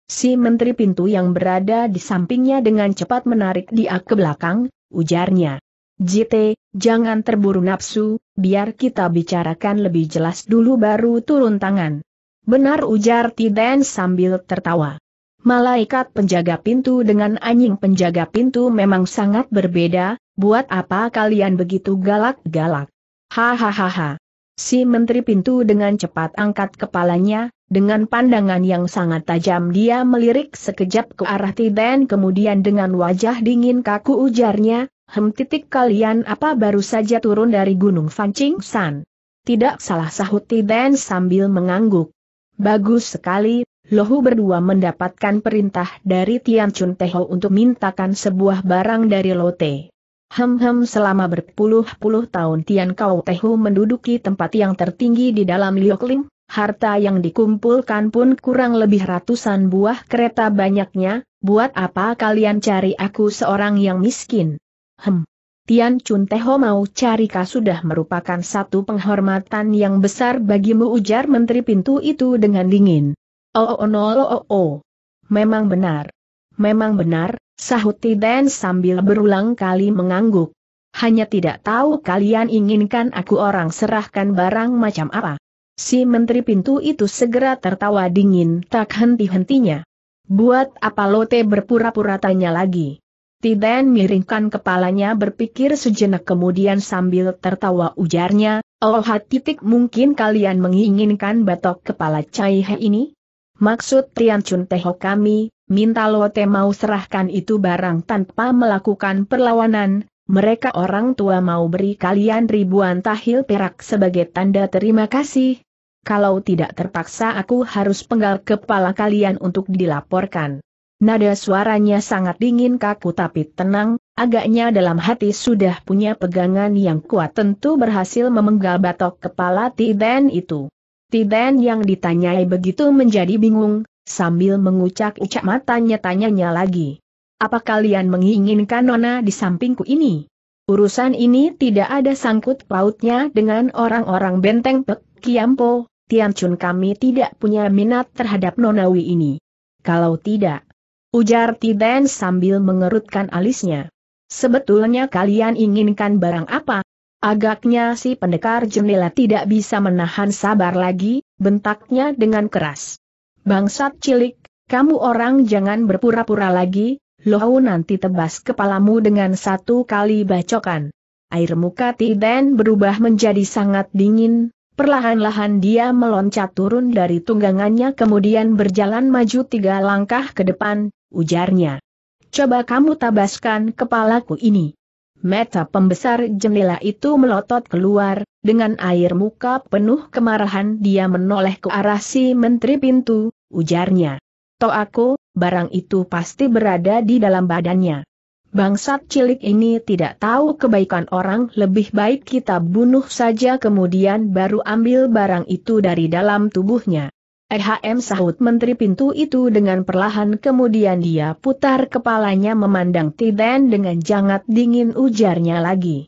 Speaker 1: Si menteri pintu yang berada di sampingnya dengan cepat menarik dia ke belakang, ujarnya. JT, jangan terburu nafsu, biar kita bicarakan lebih jelas dulu baru turun tangan. Benar ujar Tiden sambil tertawa. Malaikat penjaga pintu dengan anjing penjaga pintu memang sangat berbeda, buat apa kalian begitu galak-galak? Hahaha. Si menteri pintu dengan cepat angkat kepalanya, dengan pandangan yang sangat tajam dia melirik sekejap ke arah Tiden kemudian dengan wajah dingin kaku ujarnya, Hem titik kalian apa baru saja turun dari Gunung Fancing San? Tidak salah sahut Tiden sambil mengangguk. Bagus sekali, Lohu berdua mendapatkan perintah dari Tian Chun Teho untuk mintakan sebuah barang dari Lote. Hem-hem selama berpuluh-puluh tahun Tian Kau Tehu menduduki tempat yang tertinggi di dalam Liokling, Harta yang dikumpulkan pun kurang lebih ratusan buah kereta banyaknya, buat apa kalian cari aku seorang yang miskin? Hem. Tian Chun Teho mau cari kah sudah merupakan satu penghormatan yang besar bagimu ujar Menteri Pintu itu dengan dingin. Oh oh no oh oh oh. Memang benar. Memang benar, sahut Tiden sambil berulang kali mengangguk. Hanya tidak tahu kalian inginkan aku orang serahkan barang macam apa. Si menteri pintu itu segera tertawa dingin tak henti-hentinya. Buat apa Lote berpura-pura tanya lagi? Tiden miringkan kepalanya berpikir sejenak kemudian sambil tertawa ujarnya, Oh titik mungkin kalian menginginkan batok kepala Cai He ini? Maksud Tian Chun Teho kami, minta Lote mau serahkan itu barang tanpa melakukan perlawanan, mereka orang tua mau beri kalian ribuan tahil perak sebagai tanda terima kasih, kalau tidak terpaksa aku harus penggal kepala kalian untuk dilaporkan. Nada suaranya sangat dingin kaku tapi tenang, agaknya dalam hati sudah punya pegangan yang kuat tentu berhasil memenggal batok kepala Tiden itu. Tiden yang ditanyai begitu menjadi bingung, sambil mengucak-ucak matanya tanyanya lagi. Apa kalian menginginkan Nona di sampingku ini? Urusan ini tidak ada sangkut pautnya dengan orang-orang benteng pek, Kiampo, Tianchun kami tidak punya minat terhadap nonawi ini. Kalau tidak, ujar Tiden sambil mengerutkan alisnya. Sebetulnya kalian inginkan barang apa? Agaknya si pendekar jendela tidak bisa menahan sabar lagi, bentaknya dengan keras. Bangsat cilik, kamu orang jangan berpura-pura lagi, Lohu nanti tebas kepalamu dengan satu kali bacokan. Air muka Tiden berubah menjadi sangat dingin, Perlahan-lahan dia meloncat turun dari tunggangannya kemudian berjalan maju tiga langkah ke depan, ujarnya. Coba kamu tabaskan kepalaku ini. Meta pembesar jendela itu melotot keluar, dengan air muka penuh kemarahan dia menoleh ke arah si menteri pintu, ujarnya. To aku, barang itu pasti berada di dalam badannya. Bangsat cilik ini tidak tahu kebaikan orang lebih baik kita bunuh saja kemudian baru ambil barang itu dari dalam tubuhnya. EHM sahut menteri pintu itu dengan perlahan kemudian dia putar kepalanya memandang Tiden dengan jangat dingin ujarnya lagi.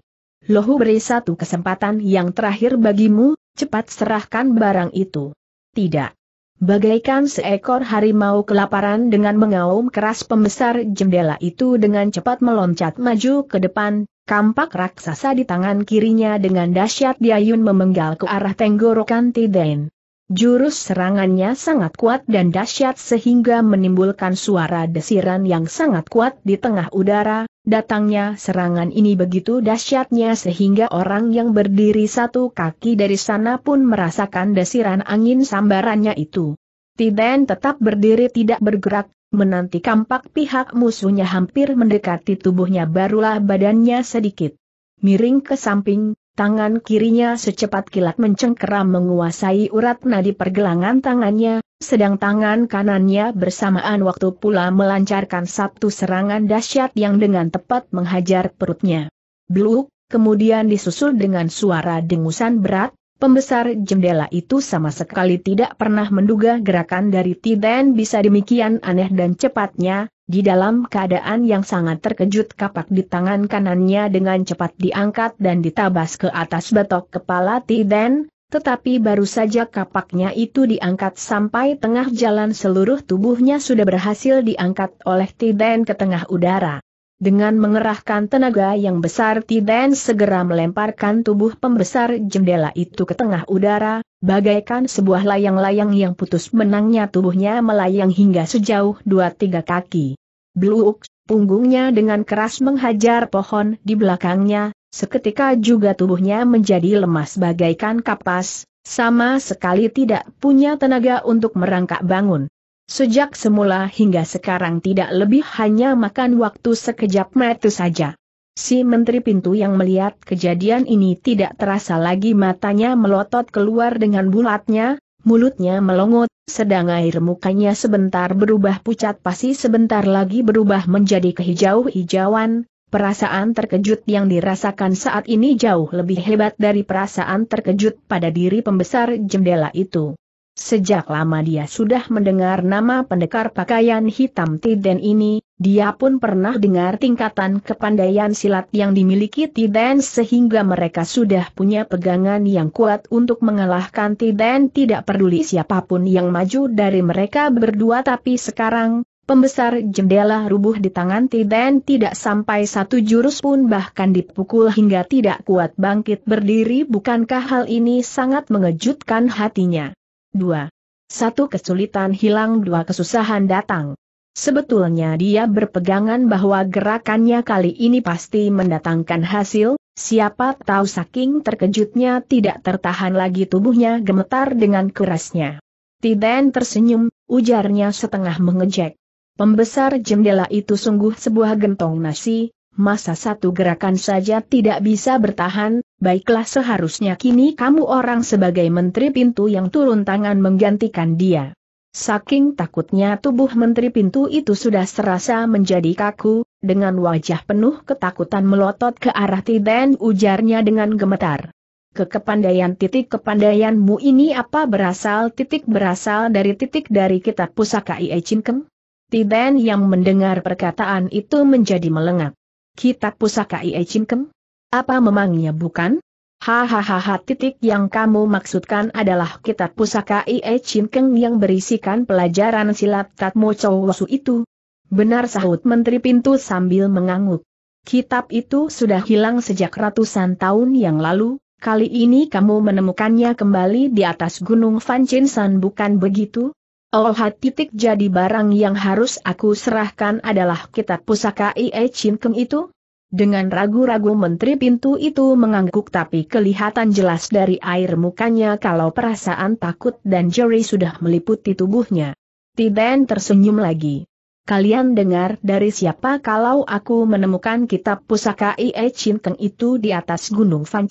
Speaker 1: Lohu beri satu kesempatan yang terakhir bagimu, cepat serahkan barang itu. Tidak. Bagaikan seekor harimau kelaparan dengan mengaum keras pembesar jendela itu dengan cepat meloncat maju ke depan, kampak raksasa di tangan kirinya dengan dahsyat diayun memenggal ke arah tenggorokan Tiden. Jurus serangannya sangat kuat dan dahsyat sehingga menimbulkan suara desiran yang sangat kuat di tengah udara, Datangnya serangan ini begitu dahsyatnya sehingga orang yang berdiri satu kaki dari sana pun merasakan desiran angin sambarannya itu. Tiden tetap berdiri tidak bergerak, menanti kampak pihak musuhnya hampir mendekati tubuhnya barulah badannya sedikit. Miring ke samping, tangan kirinya secepat kilat mencengkeram menguasai urat nadi pergelangan tangannya, sedang tangan kanannya bersamaan waktu pula melancarkan satu serangan dahsyat yang dengan tepat menghajar perutnya. Bluk, kemudian disusul dengan suara dengusan berat, pembesar jendela itu sama sekali tidak pernah menduga gerakan dari Tiden bisa demikian aneh dan cepatnya, di dalam keadaan yang sangat terkejut kapak di tangan kanannya dengan cepat diangkat dan ditabas ke atas batok kepala Tiden, tetapi baru saja kapaknya itu diangkat sampai tengah jalan seluruh tubuhnya sudah berhasil diangkat oleh Tiden ke tengah udara. Dengan mengerahkan tenaga yang besar Tiden segera melemparkan tubuh pembesar jendela itu ke tengah udara, bagaikan sebuah layang-layang yang putus menangnya tubuhnya melayang hingga sejauh dua tiga kaki. Bluuk, punggungnya dengan keras menghajar pohon di belakangnya, Seketika juga tubuhnya menjadi lemas bagaikan kapas, sama sekali tidak punya tenaga untuk merangkak bangun. Sejak semula hingga sekarang tidak lebih hanya makan waktu sekejap mata saja. Si Menteri Pintu yang melihat kejadian ini tidak terasa lagi matanya melotot keluar dengan bulatnya, mulutnya melongot, sedang air mukanya sebentar berubah pucat pasti sebentar lagi berubah menjadi kehijau-hijauan, Perasaan terkejut yang dirasakan saat ini jauh lebih hebat dari perasaan terkejut pada diri pembesar jendela itu. Sejak lama dia sudah mendengar nama pendekar pakaian hitam Tiden ini, dia pun pernah dengar tingkatan kepandaian silat yang dimiliki Tiden sehingga mereka sudah punya pegangan yang kuat untuk mengalahkan Tiden tidak peduli siapapun yang maju dari mereka berdua tapi sekarang, Pembesar jendela rubuh di tangan Tiden tidak sampai satu jurus pun bahkan dipukul hingga tidak kuat bangkit berdiri bukankah hal ini sangat mengejutkan hatinya. 2. Satu kesulitan hilang dua kesusahan datang. Sebetulnya dia berpegangan bahwa gerakannya kali ini pasti mendatangkan hasil, siapa tahu saking terkejutnya tidak tertahan lagi tubuhnya gemetar dengan kerasnya. Tiden tersenyum, ujarnya setengah mengejek. Pembesar jendela itu sungguh sebuah gentong nasi, masa satu gerakan saja tidak bisa bertahan, baiklah seharusnya kini kamu orang sebagai menteri pintu yang turun tangan menggantikan dia. Saking takutnya tubuh menteri pintu itu sudah serasa menjadi kaku, dengan wajah penuh ketakutan melotot ke arah Tiden ujarnya dengan gemetar. Kekepandaian titik kepandaianmu ini apa berasal titik berasal dari titik dari kitab pusaka Ie Cinkeng? Tiben yang mendengar perkataan itu menjadi melengak. Kitab pusaka Ie Cingkem? Apa memangnya bukan? Hahaha titik yang kamu maksudkan adalah kitab pusaka Ie Cingkeng yang berisikan pelajaran silat Tatmo Chowosu itu. Benar sahut Menteri Pintu sambil mengangguk. Kitab itu sudah hilang sejak ratusan tahun yang lalu, kali ini kamu menemukannya kembali di atas Gunung Fanchinsan bukan begitu? Oh titik jadi barang yang harus aku serahkan adalah kitab pusaka Ie Chin itu? Dengan ragu-ragu menteri pintu itu mengangguk tapi kelihatan jelas dari air mukanya kalau perasaan takut dan jeri sudah meliputi tubuhnya. Tiben tersenyum lagi. Kalian dengar dari siapa kalau aku menemukan kitab pusaka Ie Chinkeng itu di atas gunung Fan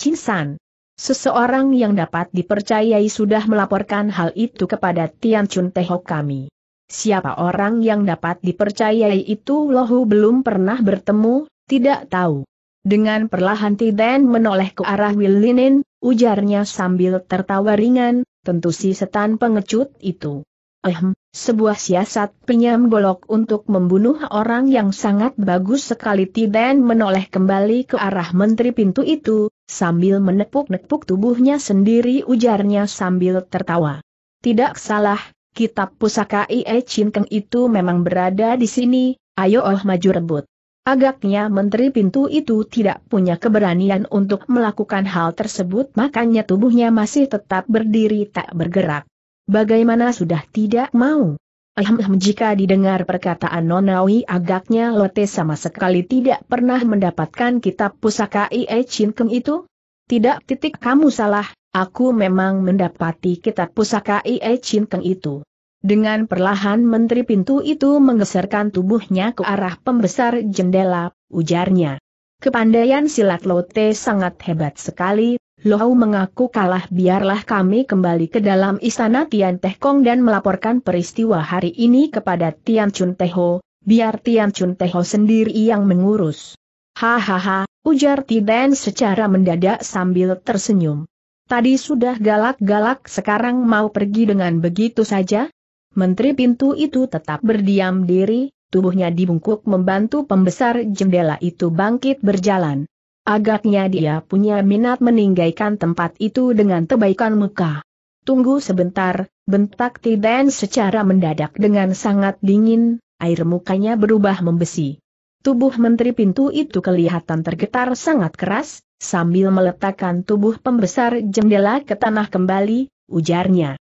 Speaker 1: Seseorang yang dapat dipercayai sudah melaporkan hal itu kepada Tian Chun Tehok kami. Siapa orang yang dapat dipercayai itu Lohu belum pernah bertemu, tidak tahu. Dengan perlahan Tiden menoleh ke arah Willinin, ujarnya sambil tertawa ringan, tentu si setan pengecut itu. Ehm, sebuah siasat penyam golok untuk membunuh orang yang sangat bagus sekali Tiden menoleh kembali ke arah menteri pintu itu, Sambil menepuk-nepuk tubuhnya sendiri ujarnya sambil tertawa. Tidak salah, kitab pusaka Ie Chin itu memang berada di sini, ayo oh maju rebut. Agaknya menteri pintu itu tidak punya keberanian untuk melakukan hal tersebut makanya tubuhnya masih tetap berdiri tak bergerak. Bagaimana sudah tidak mau? Alhamdulillah jika didengar perkataan Nonawi agaknya Lote sama sekali tidak pernah mendapatkan kitab pusaka Ie Chin Keng itu? Tidak titik kamu salah, aku memang mendapati kitab pusaka Ie Chin Keng itu. Dengan perlahan menteri pintu itu menggeserkan tubuhnya ke arah pembesar jendela, ujarnya. Kepandaian silat Lote sangat hebat sekali, Lohau mengaku kalah biarlah kami kembali ke dalam istana Tian Teh Kong dan melaporkan peristiwa hari ini kepada Tian Chun Ho, biar Tian Chun Ho sendiri yang mengurus. Hahaha, ujar Tiden secara mendadak sambil tersenyum. Tadi sudah galak-galak sekarang mau pergi dengan begitu saja? Menteri pintu itu tetap berdiam diri, tubuhnya dibungkuk membantu pembesar jendela itu bangkit berjalan. Agaknya dia punya minat meninggalkan tempat itu dengan tebaikan muka. Tunggu sebentar, bentak Tiden secara mendadak dengan sangat dingin, air mukanya berubah membesi. Tubuh menteri pintu itu kelihatan tergetar sangat keras, sambil meletakkan tubuh pembesar jendela ke tanah kembali, ujarnya.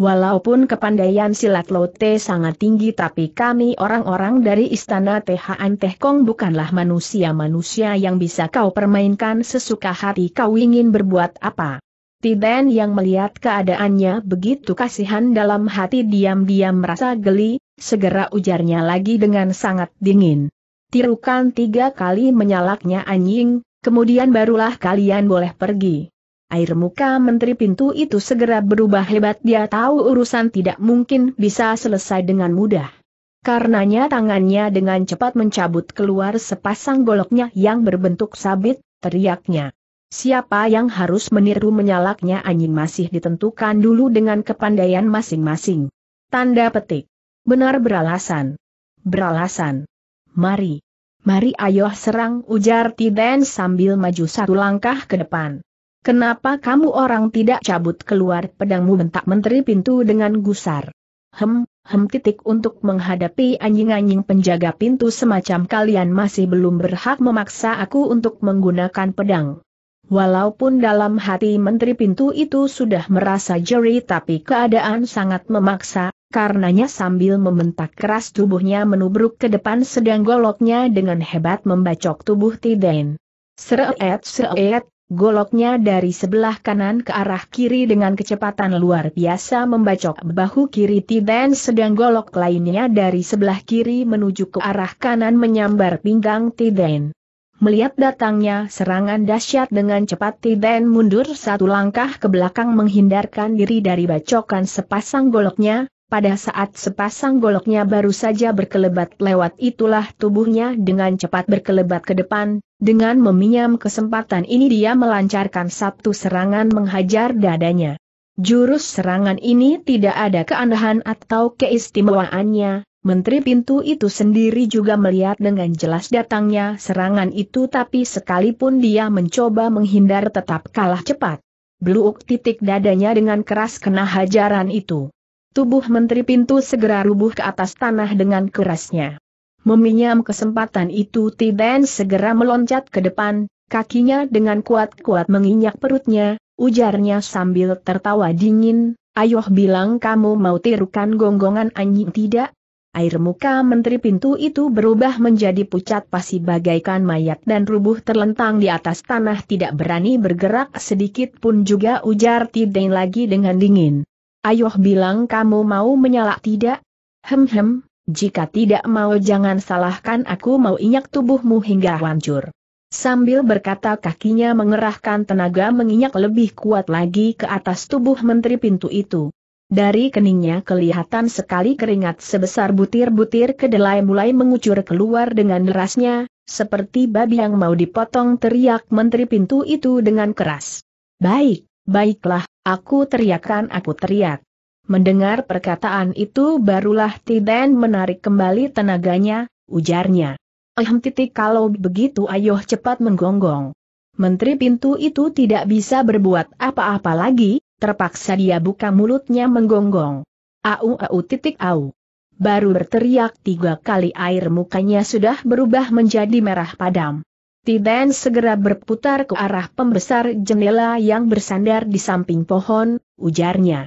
Speaker 1: Walaupun kepandaian silat Lote sangat tinggi tapi kami orang-orang dari istana Tehaan Anteh Kong bukanlah manusia-manusia yang bisa kau permainkan sesuka hati kau ingin berbuat apa. Tiden yang melihat keadaannya begitu kasihan dalam hati diam-diam merasa geli, segera ujarnya lagi dengan sangat dingin. Tirukan tiga kali menyalaknya anjing, kemudian barulah kalian boleh pergi. Air muka menteri pintu itu segera berubah hebat dia tahu urusan tidak mungkin bisa selesai dengan mudah. Karenanya tangannya dengan cepat mencabut keluar sepasang goloknya yang berbentuk sabit, teriaknya. Siapa yang harus meniru menyalaknya anjing masih ditentukan dulu dengan kepandaian masing-masing. Tanda petik. Benar beralasan. Beralasan. Mari. Mari ayo serang ujar Tiden sambil maju satu langkah ke depan. Kenapa kamu orang tidak cabut keluar pedangmu bentak menteri pintu dengan gusar? Hem, hem titik untuk menghadapi anjing-anjing penjaga pintu semacam kalian masih belum berhak memaksa aku untuk menggunakan pedang. Walaupun dalam hati menteri pintu itu sudah merasa jeri tapi keadaan sangat memaksa, karenanya sambil membentak keras tubuhnya menubruk ke depan sedang goloknya dengan hebat membacok tubuh Tiden. Seret seret goloknya dari sebelah kanan ke arah kiri dengan kecepatan luar biasa membacok bahu kiri Tiden sedang golok lainnya dari sebelah kiri menuju ke arah kanan menyambar pinggang Tiden. Melihat datangnya serangan dahsyat dengan cepat Tiden mundur satu langkah ke belakang menghindarkan diri dari bacokan sepasang goloknya, pada saat sepasang goloknya baru saja berkelebat lewat itulah tubuhnya dengan cepat berkelebat ke depan, dengan meminjam kesempatan ini dia melancarkan satu serangan menghajar dadanya. Jurus serangan ini tidak ada keanehan atau keistimewaannya, Menteri Pintu itu sendiri juga melihat dengan jelas datangnya serangan itu tapi sekalipun dia mencoba menghindar tetap kalah cepat. Beluuk titik dadanya dengan keras kena hajaran itu. Tubuh Menteri Pintu segera rubuh ke atas tanah dengan kerasnya. Meminjam kesempatan itu Tiben segera meloncat ke depan, kakinya dengan kuat-kuat menginjak perutnya, ujarnya sambil tertawa dingin, ayoh bilang kamu mau tirukan gonggongan anjing tidak? Air muka menteri pintu itu berubah menjadi pucat pasi bagaikan mayat dan rubuh terlentang di atas tanah tidak berani bergerak sedikit pun juga ujar Tiden lagi dengan dingin. Ayoh bilang kamu mau menyalak tidak? Hem-hem, jika tidak mau jangan salahkan aku mau inyak tubuhmu hingga hancur. Sambil berkata kakinya mengerahkan tenaga menginyak lebih kuat lagi ke atas tubuh menteri pintu itu. Dari keningnya kelihatan sekali keringat sebesar butir-butir kedelai mulai mengucur keluar dengan derasnya, seperti babi yang mau dipotong teriak menteri pintu itu dengan keras. Baik, baiklah, aku teriakan aku teriak. Mendengar perkataan itu barulah Tiden menarik kembali tenaganya, ujarnya. Ehm titik kalau begitu ayo cepat menggonggong. Menteri pintu itu tidak bisa berbuat apa-apa lagi, terpaksa dia buka mulutnya menggonggong. Au au titik au. Baru berteriak tiga kali air mukanya sudah berubah menjadi merah padam. Tiden segera berputar ke arah pembesar jendela yang bersandar di samping pohon, ujarnya.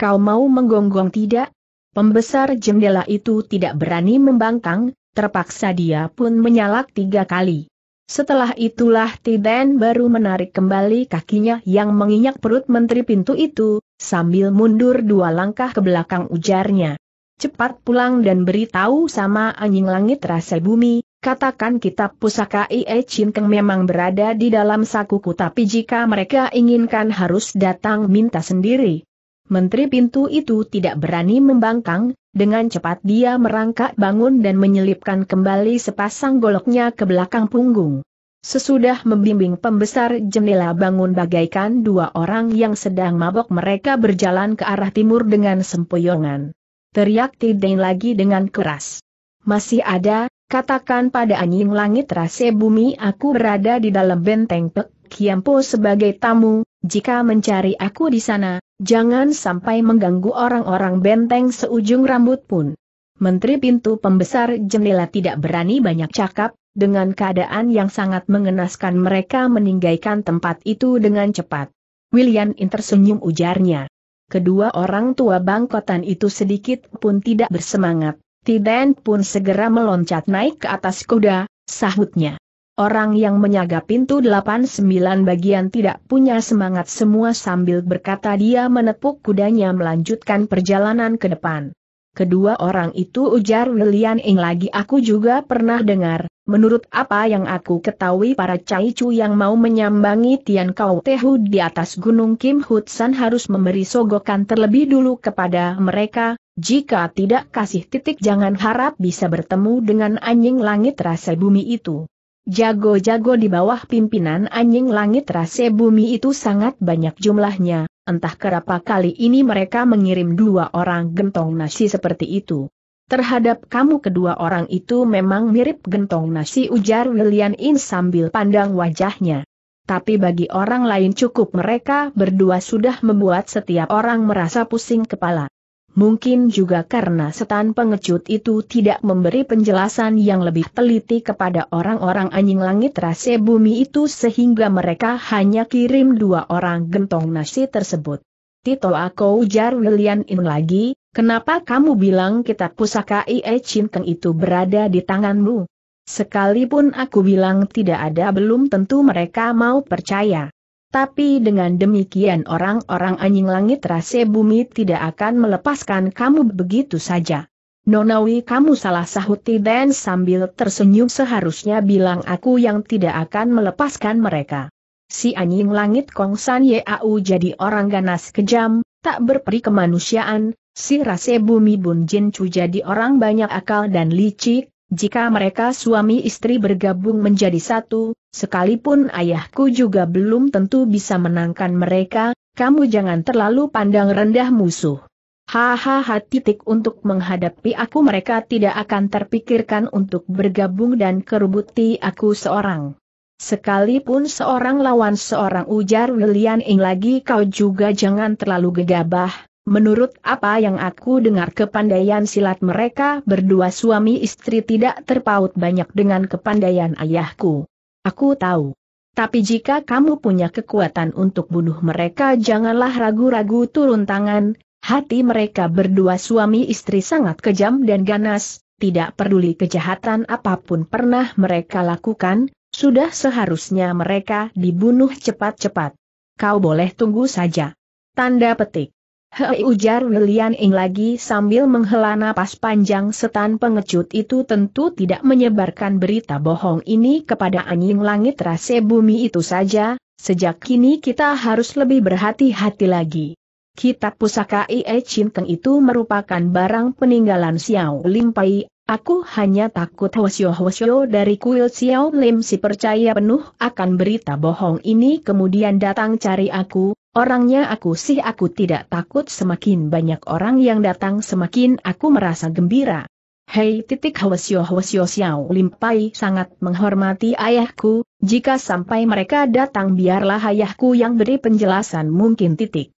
Speaker 1: Kau mau menggonggong tidak? Pembesar jendela itu tidak berani membangkang, terpaksa dia pun menyalak tiga kali. Setelah itulah Tiden baru menarik kembali kakinya yang menginjak perut menteri pintu itu, sambil mundur dua langkah ke belakang ujarnya. Cepat pulang dan beritahu sama anjing langit rasa bumi, katakan kitab pusaka Ie Keng memang berada di dalam sakuku tapi jika mereka inginkan harus datang minta sendiri. Menteri pintu itu tidak berani membangkang, dengan cepat dia merangkak bangun dan menyelipkan kembali sepasang goloknya ke belakang punggung. Sesudah membimbing pembesar jendela bangun bagaikan dua orang yang sedang mabok mereka berjalan ke arah timur dengan sempoyongan. Teriak Tideng lagi dengan keras. Masih ada, katakan pada anjing langit rase bumi aku berada di dalam benteng Pek Kiampo sebagai tamu, jika mencari aku di sana, jangan sampai mengganggu orang-orang benteng seujung rambut pun. Menteri pintu pembesar jendela tidak berani banyak cakap, dengan keadaan yang sangat mengenaskan mereka meninggalkan tempat itu dengan cepat. William tersenyum ujarnya. Kedua orang tua bangkotan itu sedikit pun tidak bersemangat. Tiden pun segera meloncat naik ke atas kuda, sahutnya. Orang yang menyaga pintu 89 bagian tidak punya semangat semua sambil berkata dia menepuk kudanya melanjutkan perjalanan ke depan. Kedua orang itu ujar Lilian Eng lagi aku juga pernah dengar, menurut apa yang aku ketahui para Cai caicu yang mau menyambangi Tian Kau Tehu di atas gunung Kim Hutsan harus memberi sogokan terlebih dulu kepada mereka, jika tidak kasih titik jangan harap bisa bertemu dengan anjing langit rasa bumi itu. Jago-jago di bawah pimpinan anjing langit rase bumi itu sangat banyak jumlahnya, entah kenapa kali ini mereka mengirim dua orang gentong nasi seperti itu. Terhadap kamu kedua orang itu memang mirip gentong nasi ujar William In sambil pandang wajahnya. Tapi bagi orang lain cukup mereka berdua sudah membuat setiap orang merasa pusing kepala mungkin juga karena setan pengecut itu tidak memberi penjelasan yang lebih teliti kepada orang-orang anjing langit rase bumi itu sehingga mereka hanya kirim dua orang gentong nasi tersebut. Tito aku ujar Lilian In lagi, kenapa kamu bilang kitab pusaka Ie Cinkeng itu berada di tanganmu? Sekalipun aku bilang tidak ada belum tentu mereka mau percaya. Tapi dengan demikian orang-orang anjing langit rase bumi tidak akan melepaskan kamu begitu saja. Nonawi kamu salah sahuti dan sambil tersenyum seharusnya bilang aku yang tidak akan melepaskan mereka. Si anjing langit Kongsan Yau jadi orang ganas kejam, tak berperi kemanusiaan, si rase bumi Bun Jin Chu jadi orang banyak akal dan licik, jika mereka suami istri bergabung menjadi satu, sekalipun ayahku juga belum tentu bisa menangkan mereka, kamu jangan terlalu pandang rendah musuh. Hahaha titik untuk menghadapi aku mereka tidak akan terpikirkan untuk bergabung dan kerubuti aku seorang. Sekalipun seorang lawan seorang ujar Lilian Ing lagi kau juga jangan terlalu gegabah, Menurut apa yang aku dengar kepandaian silat mereka berdua suami istri tidak terpaut banyak dengan kepandaian ayahku. Aku tahu. Tapi jika kamu punya kekuatan untuk bunuh mereka janganlah ragu-ragu turun tangan, hati mereka berdua suami istri sangat kejam dan ganas, tidak peduli kejahatan apapun pernah mereka lakukan, sudah seharusnya mereka dibunuh cepat-cepat. Kau boleh tunggu saja. Tanda petik. Hei ujar Lilian Ing lagi sambil menghela napas panjang setan pengecut itu tentu tidak menyebarkan berita bohong ini kepada anjing langit rase bumi itu saja, sejak kini kita harus lebih berhati-hati lagi. Kitab pusaka Ie Chin Keng itu merupakan barang peninggalan Xiao Lim Pai, Aku hanya takut hwasyo-hwasyo dari kuil Xiao Lim si percaya penuh akan berita bohong ini kemudian datang cari aku, Orangnya aku sih aku tidak takut semakin banyak orang yang datang semakin aku merasa gembira. Hei titik hwasyo hwasyo siau limpai sangat menghormati ayahku, jika sampai mereka datang biarlah ayahku yang beri penjelasan mungkin titik.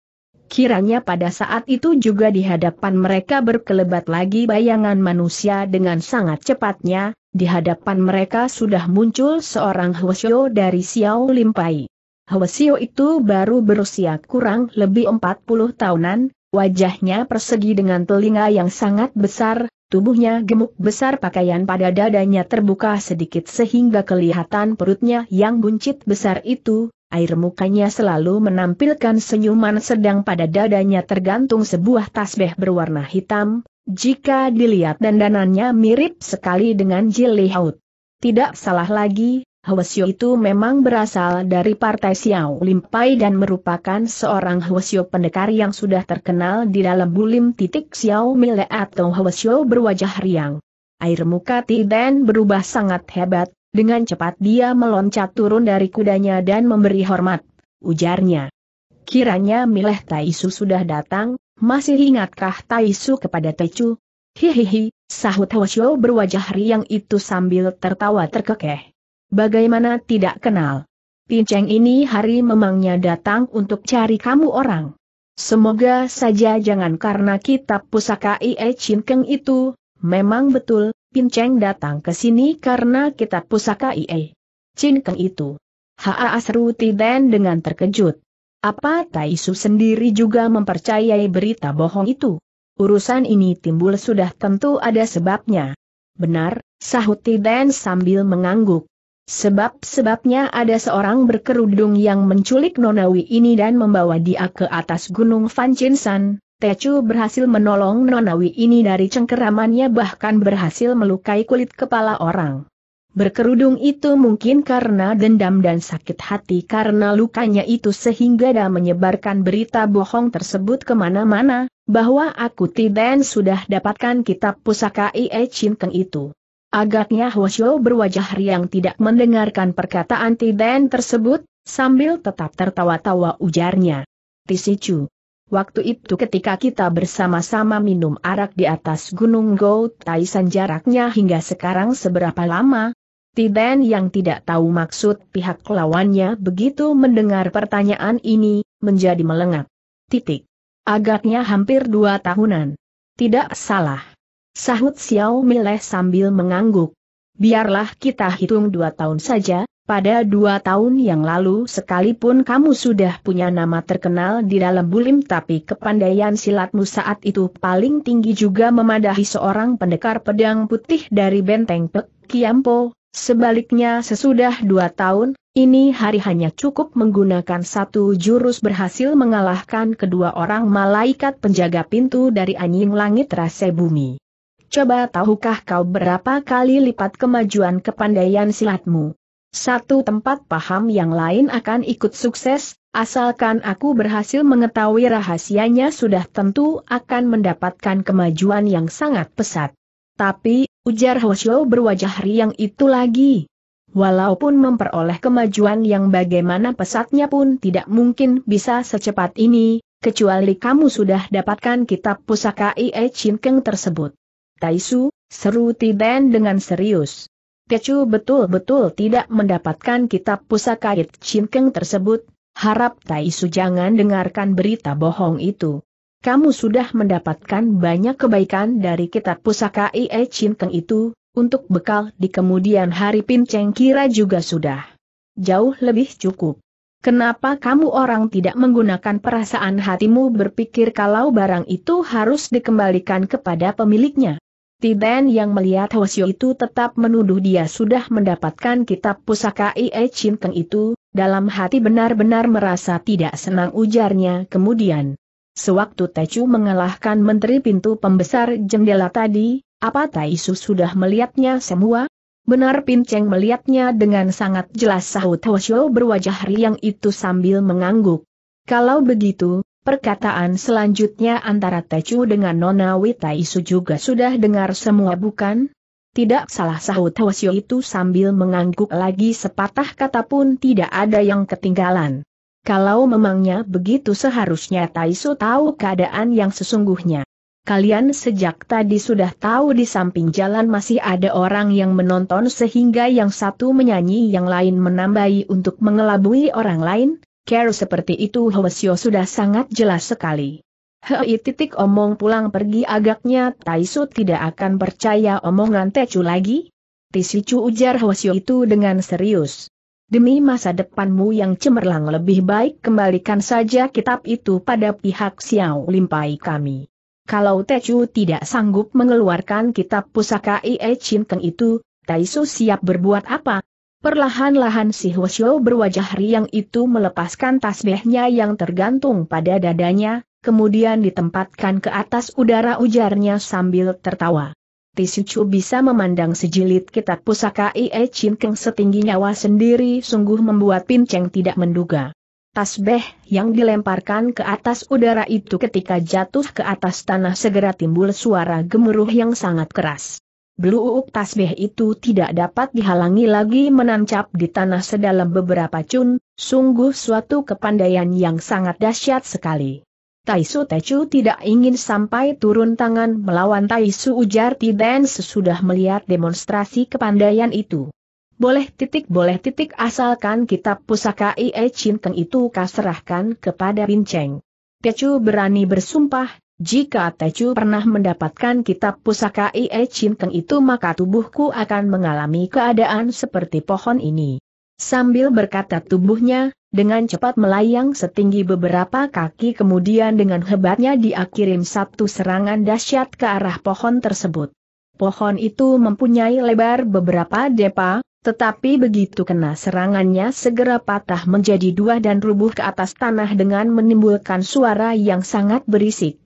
Speaker 1: Kiranya pada saat itu juga di hadapan mereka berkelebat lagi bayangan manusia dengan sangat cepatnya, di hadapan mereka sudah muncul seorang Hwasyo dari siau Limpai. Hwasio itu baru berusia kurang lebih 40 tahunan, wajahnya persegi dengan telinga yang sangat besar, tubuhnya gemuk besar pakaian pada dadanya terbuka sedikit sehingga kelihatan perutnya yang buncit besar itu, air mukanya selalu menampilkan senyuman sedang pada dadanya tergantung sebuah tasbih berwarna hitam, jika dilihat dandanannya mirip sekali dengan Jilihaut, Tidak salah lagi, Hwasyo itu memang berasal dari partai Xiao Limpai dan merupakan seorang Hwasyo pendekar yang sudah terkenal di dalam bulim titik Xiao Mile atau Hwasyo berwajah riang. Air muka Tiden berubah sangat hebat, dengan cepat dia meloncat turun dari kudanya dan memberi hormat, ujarnya. Kiranya Mileh Taisu sudah datang, masih ingatkah Taisu kepada Tecu? Hihihi, sahut Hwasyo berwajah riang itu sambil tertawa terkekeh. Bagaimana tidak kenal? Pinceng ini hari memangnya datang untuk cari kamu orang. Semoga saja jangan karena kitab pusaka Ie Chin Keng itu, memang betul, Pinceng datang ke sini karena kitab pusaka Ie Chin Keng itu. Haa Asru Tiden dengan terkejut. Apa Taisu sendiri juga mempercayai berita bohong itu? Urusan ini timbul sudah tentu ada sebabnya. Benar, sahut Tiden sambil mengangguk. Sebab-sebabnya ada seorang berkerudung yang menculik Nonawi ini dan membawa dia ke atas gunung Fanchinsan. Techu berhasil menolong Nonawi ini dari cengkeramannya bahkan berhasil melukai kulit kepala orang. Berkerudung itu mungkin karena dendam dan sakit hati karena lukanya itu sehingga dia menyebarkan berita bohong tersebut kemana-mana, bahwa aku tidak sudah dapatkan kitab pusaka Ie Chin itu. Agaknya Hwasyo berwajah riang tidak mendengarkan perkataan Tiden tersebut, sambil tetap tertawa-tawa ujarnya. Tisicu. Waktu itu ketika kita bersama-sama minum arak di atas Gunung Go Taisan jaraknya hingga sekarang seberapa lama? Tiden yang tidak tahu maksud pihak lawannya begitu mendengar pertanyaan ini, menjadi melengak. Titik. Agaknya hampir dua tahunan. Tidak salah. Sahut Xiao Mileh sambil mengangguk. Biarlah kita hitung dua tahun saja, pada dua tahun yang lalu sekalipun kamu sudah punya nama terkenal di dalam bulim tapi kepandaian silatmu saat itu paling tinggi juga memadahi seorang pendekar pedang putih dari benteng Pek Kiampo, Sebaliknya sesudah dua tahun, ini hari hanya cukup menggunakan satu jurus berhasil mengalahkan kedua orang malaikat penjaga pintu dari anjing langit rase bumi. Coba tahukah kau berapa kali lipat kemajuan kepandaian silatmu? Satu tempat paham yang lain akan ikut sukses, asalkan aku berhasil mengetahui rahasianya sudah tentu akan mendapatkan kemajuan yang sangat pesat. Tapi, ujar Hoshio berwajah riang itu lagi. Walaupun memperoleh kemajuan yang bagaimana pesatnya pun tidak mungkin bisa secepat ini, kecuali kamu sudah dapatkan kitab pusaka Ie Chin Keng tersebut. Taisu, seru Tiben dengan serius. Kecu betul-betul tidak mendapatkan kitab pusaka It Chinkeng tersebut, harap Taisu jangan dengarkan berita bohong itu. Kamu sudah mendapatkan banyak kebaikan dari kitab pusaka Ie Chinkeng itu, untuk bekal di kemudian hari Pinceng kira juga sudah jauh lebih cukup. Kenapa kamu orang tidak menggunakan perasaan hatimu berpikir kalau barang itu harus dikembalikan kepada pemiliknya? Tiben yang melihat Hosyo itu tetap menuduh dia sudah mendapatkan kitab pusaka Ie Chin Keng itu, dalam hati benar-benar merasa tidak senang ujarnya kemudian. Sewaktu Techu mengalahkan Menteri Pintu Pembesar Jendela tadi, apa Taisu sudah melihatnya semua? Benar Pinceng melihatnya dengan sangat jelas sahut Hosyo berwajah riang itu sambil mengangguk. Kalau begitu, Perkataan selanjutnya antara Tecu dengan Nona Isu juga sudah dengar semua bukan? Tidak salah sahut Hwasyo itu sambil mengangguk lagi sepatah kata pun tidak ada yang ketinggalan. Kalau memangnya begitu seharusnya Taisu tahu keadaan yang sesungguhnya. Kalian sejak tadi sudah tahu di samping jalan masih ada orang yang menonton sehingga yang satu menyanyi yang lain menambahi untuk mengelabui orang lain, Care seperti itu Hwasyo sudah sangat jelas sekali. Hei titik omong pulang pergi agaknya Taisu tidak akan percaya omongan Tecu lagi? Tisicu ujar Hwasyo itu dengan serius. Demi masa depanmu yang cemerlang lebih baik kembalikan saja kitab itu pada pihak Xiao Limpai kami. Kalau Tecu tidak sanggup mengeluarkan kitab pusaka Ie Chin Keng itu, Taisu siap berbuat apa? Perlahan-lahan si Hwasyo berwajah riang itu melepaskan tasbihnya yang tergantung pada dadanya, kemudian ditempatkan ke atas udara ujarnya sambil tertawa. Tisucu bisa memandang sejilid kitab pusaka Ie Chin Keng setinggi nyawa sendiri sungguh membuat Pin Cheng tidak menduga. Tasbeh yang dilemparkan ke atas udara itu ketika jatuh ke atas tanah segera timbul suara gemuruh yang sangat keras. Beluuk tasbih itu tidak dapat dihalangi lagi menancap di tanah sedalam beberapa cun, sungguh suatu kepandaian yang sangat dahsyat sekali. Taisu Techu tidak ingin sampai turun tangan melawan Taisu ujar Tiden sesudah melihat demonstrasi kepandaian itu. Boleh titik boleh titik asalkan kitab pusaka Ie Chin Keng itu kaserahkan kepada Pinceng. Techu berani bersumpah, jika Tecu pernah mendapatkan kitab pusaka Ie Cinteng itu maka tubuhku akan mengalami keadaan seperti pohon ini. Sambil berkata tubuhnya, dengan cepat melayang setinggi beberapa kaki kemudian dengan hebatnya dia satu serangan dahsyat ke arah pohon tersebut. Pohon itu mempunyai lebar beberapa depa, tetapi begitu kena serangannya segera patah menjadi dua dan rubuh ke atas tanah dengan menimbulkan suara yang sangat berisik.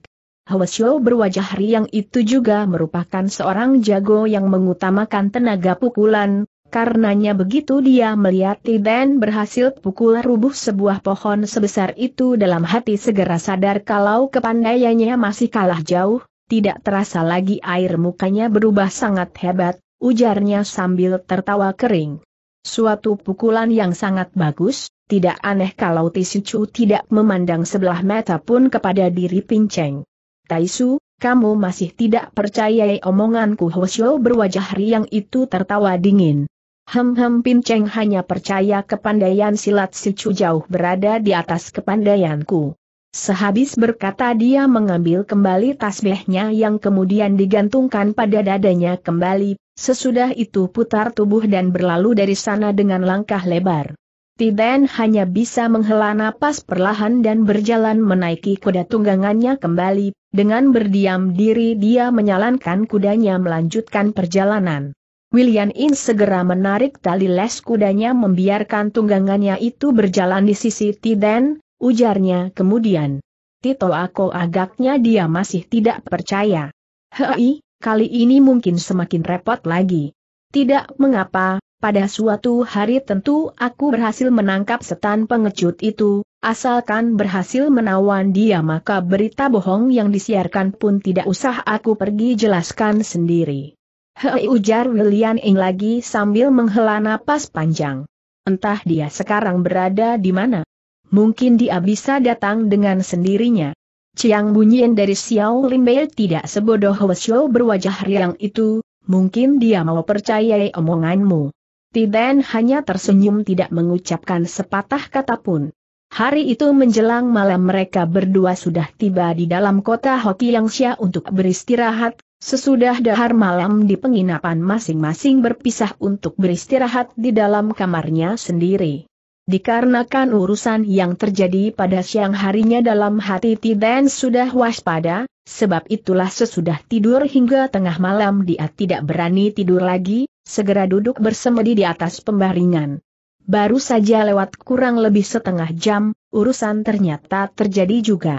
Speaker 1: Hwasyo berwajah riang itu juga merupakan seorang jago yang mengutamakan tenaga pukulan, karenanya begitu dia melihat Tiden berhasil pukul rubuh sebuah pohon sebesar itu dalam hati segera sadar kalau kepandaiannya masih kalah jauh, tidak terasa lagi air mukanya berubah sangat hebat, ujarnya sambil tertawa kering. Suatu pukulan yang sangat bagus, tidak aneh kalau Tisucu tidak memandang sebelah mata pun kepada diri Pinceng. Taisu, kamu masih tidak percaya omonganku Hoshio berwajah riang itu tertawa dingin. Hem-hem Pinceng hanya percaya kepandaian silat si Chu jauh berada di atas kepandaianku. Sehabis berkata dia mengambil kembali tasbihnya yang kemudian digantungkan pada dadanya kembali, sesudah itu putar tubuh dan berlalu dari sana dengan langkah lebar. Tiden hanya bisa menghela napas perlahan dan berjalan menaiki kuda tunggangannya kembali, dengan berdiam diri dia menyalankan kudanya melanjutkan perjalanan. William In segera menarik tali les kudanya membiarkan tunggangannya itu berjalan di sisi Tiden, ujarnya kemudian. Tito Ako agaknya dia masih tidak percaya. Hei, kali ini mungkin semakin repot lagi. Tidak mengapa, pada suatu hari tentu aku berhasil menangkap setan pengecut itu, asalkan berhasil menawan dia maka berita bohong yang disiarkan pun tidak usah aku pergi jelaskan sendiri. Hei ujar William Ing lagi sambil menghela napas panjang. Entah dia sekarang berada di mana. Mungkin dia bisa datang dengan sendirinya. Ciang bunyian dari Xiao Limbei tidak sebodoh Wesho berwajah riang itu, mungkin dia mau percayai omonganmu. Tiden hanya tersenyum tidak mengucapkan sepatah kata pun. Hari itu menjelang malam mereka berdua sudah tiba di dalam kota Hokiangsha untuk beristirahat, sesudah dahar malam di penginapan masing-masing berpisah untuk beristirahat di dalam kamarnya sendiri. Dikarenakan urusan yang terjadi pada siang harinya dalam hati Tiden sudah waspada, sebab itulah sesudah tidur hingga tengah malam dia tidak berani tidur lagi, segera duduk bersemedi di atas pembaringan. Baru saja lewat kurang lebih setengah jam, urusan ternyata terjadi juga.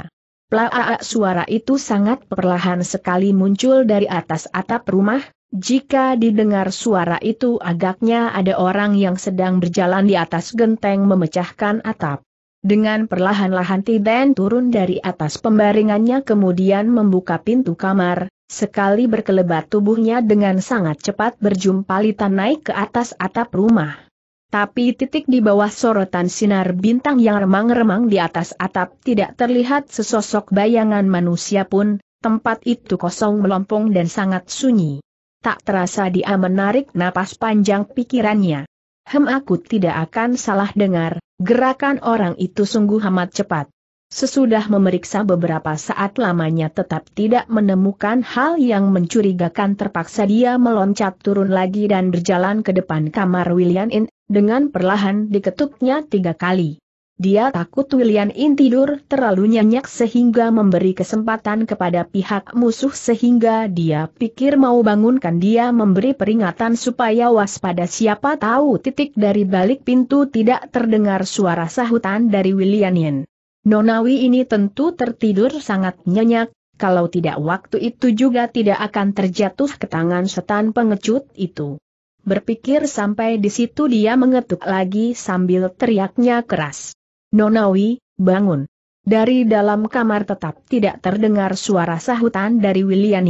Speaker 1: Plaa suara itu sangat perlahan sekali muncul dari atas atap rumah, jika didengar suara itu agaknya ada orang yang sedang berjalan di atas genteng memecahkan atap. Dengan perlahan-lahan Tiden turun dari atas pembaringannya kemudian membuka pintu kamar, Sekali berkelebat tubuhnya dengan sangat cepat berjumpa lita naik ke atas atap rumah. Tapi titik di bawah sorotan sinar bintang yang remang-remang di atas atap tidak terlihat sesosok bayangan manusia pun, tempat itu kosong melompong dan sangat sunyi. Tak terasa dia menarik napas panjang pikirannya. Hem aku tidak akan salah dengar, gerakan orang itu sungguh amat cepat. Sesudah memeriksa beberapa saat lamanya tetap tidak menemukan hal yang mencurigakan terpaksa dia meloncat turun lagi dan berjalan ke depan kamar William In, dengan perlahan diketuknya tiga kali. Dia takut William In tidur terlalu nyenyak sehingga memberi kesempatan kepada pihak musuh sehingga dia pikir mau bangunkan dia memberi peringatan supaya waspada siapa tahu titik dari balik pintu tidak terdengar suara sahutan dari William In. Nonawi ini tentu tertidur sangat nyenyak, kalau tidak waktu itu juga tidak akan terjatuh ke tangan setan pengecut itu. Berpikir sampai di situ dia mengetuk lagi sambil teriaknya keras. Nonawi, bangun. Dari dalam kamar tetap tidak terdengar suara sahutan dari William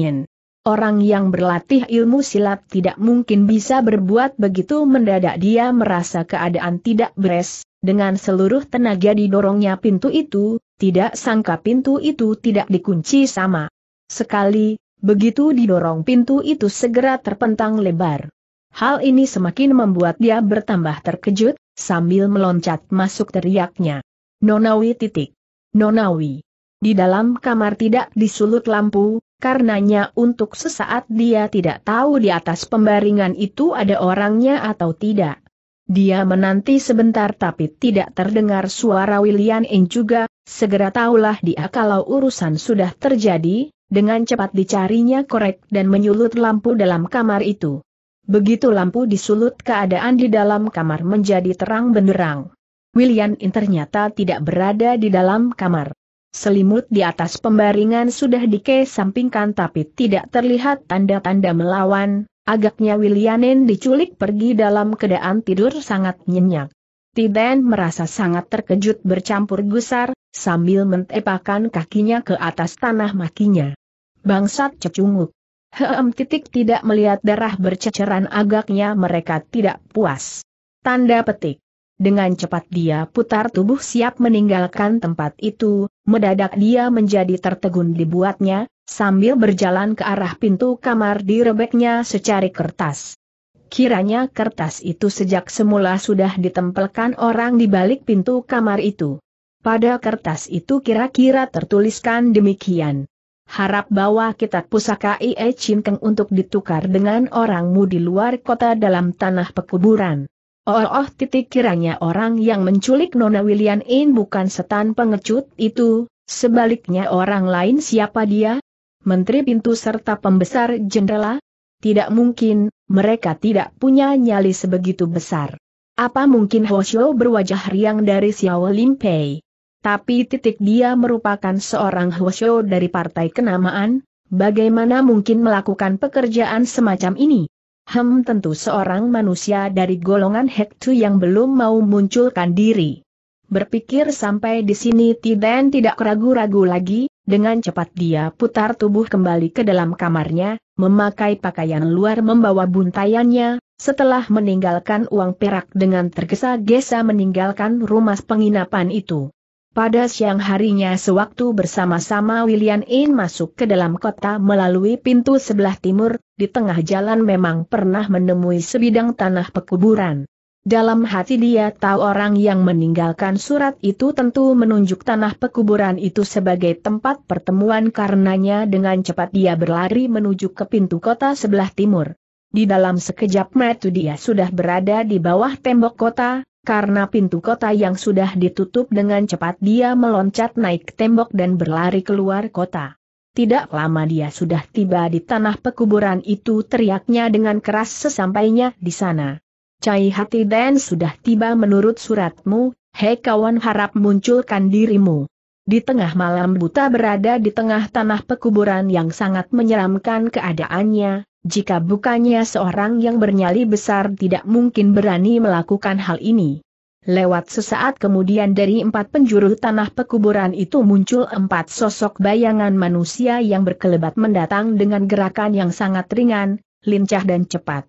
Speaker 1: Orang yang berlatih ilmu silat tidak mungkin bisa berbuat begitu mendadak dia merasa keadaan tidak beres, dengan seluruh tenaga didorongnya pintu itu, tidak sangka pintu itu tidak dikunci sama. Sekali, begitu didorong pintu itu segera terpentang lebar. Hal ini semakin membuat dia bertambah terkejut, sambil meloncat masuk teriaknya. Nonawi titik. Nonawi. Di dalam kamar tidak disulut lampu, karenanya untuk sesaat dia tidak tahu di atas pembaringan itu ada orangnya atau tidak. Dia menanti sebentar tapi tidak terdengar suara William In juga, segera tahulah dia kalau urusan sudah terjadi, dengan cepat dicarinya korek dan menyulut lampu dalam kamar itu. Begitu lampu disulut keadaan di dalam kamar menjadi terang benderang. William In ternyata tidak berada di dalam kamar. Selimut di atas pembaringan sudah dikesampingkan tapi tidak terlihat tanda-tanda melawan, Agaknya Wilianen diculik pergi dalam keadaan tidur sangat nyenyak. Tiden merasa sangat terkejut bercampur gusar, sambil mentepakan kakinya ke atas tanah makinya. Bangsat cecunguk. Heem titik tidak melihat darah berceceran agaknya mereka tidak puas. Tanda petik. Dengan cepat dia putar tubuh siap meninggalkan tempat itu, mendadak dia menjadi tertegun dibuatnya, Sambil berjalan ke arah pintu kamar direbeknya secari kertas. Kiranya kertas itu sejak semula sudah ditempelkan orang di balik pintu kamar itu. Pada kertas itu kira-kira tertuliskan demikian. Harap bahwa kitab pusaka I.E. Keng untuk ditukar dengan orangmu di luar kota dalam tanah pekuburan. Oh, oh titik kiranya orang yang menculik Nona William In bukan setan pengecut itu, sebaliknya orang lain siapa dia, menteri pintu serta pembesar jendela? Tidak mungkin, mereka tidak punya nyali sebegitu besar. Apa mungkin Hoshio berwajah riang dari Xiao Limpei? Tapi titik dia merupakan seorang Hoshio dari partai kenamaan, bagaimana mungkin melakukan pekerjaan semacam ini? Hem tentu seorang manusia dari golongan Hektu yang belum mau munculkan diri. Berpikir sampai di sini Tiden tidak ragu-ragu lagi, dengan cepat dia putar tubuh kembali ke dalam kamarnya, memakai pakaian luar membawa buntayannya, setelah meninggalkan uang perak dengan tergesa-gesa meninggalkan rumah penginapan itu. Pada siang harinya sewaktu bersama-sama William In masuk ke dalam kota melalui pintu sebelah timur, di tengah jalan memang pernah menemui sebidang tanah pekuburan. Dalam hati dia tahu orang yang meninggalkan surat itu tentu menunjuk tanah pekuburan itu sebagai tempat pertemuan karenanya dengan cepat dia berlari menuju ke pintu kota sebelah timur. Di dalam sekejap metu dia sudah berada di bawah tembok kota, karena pintu kota yang sudah ditutup dengan cepat dia meloncat naik tembok dan berlari keluar kota. Tidak lama dia sudah tiba di tanah pekuburan itu teriaknya dengan keras sesampainya di sana. Cai hati dan sudah tiba menurut suratmu, hei kawan harap munculkan dirimu. Di tengah malam buta berada di tengah tanah pekuburan yang sangat menyeramkan keadaannya, jika bukannya seorang yang bernyali besar tidak mungkin berani melakukan hal ini. Lewat sesaat kemudian dari empat penjuru tanah pekuburan itu muncul empat sosok bayangan manusia yang berkelebat mendatang dengan gerakan yang sangat ringan, lincah dan cepat.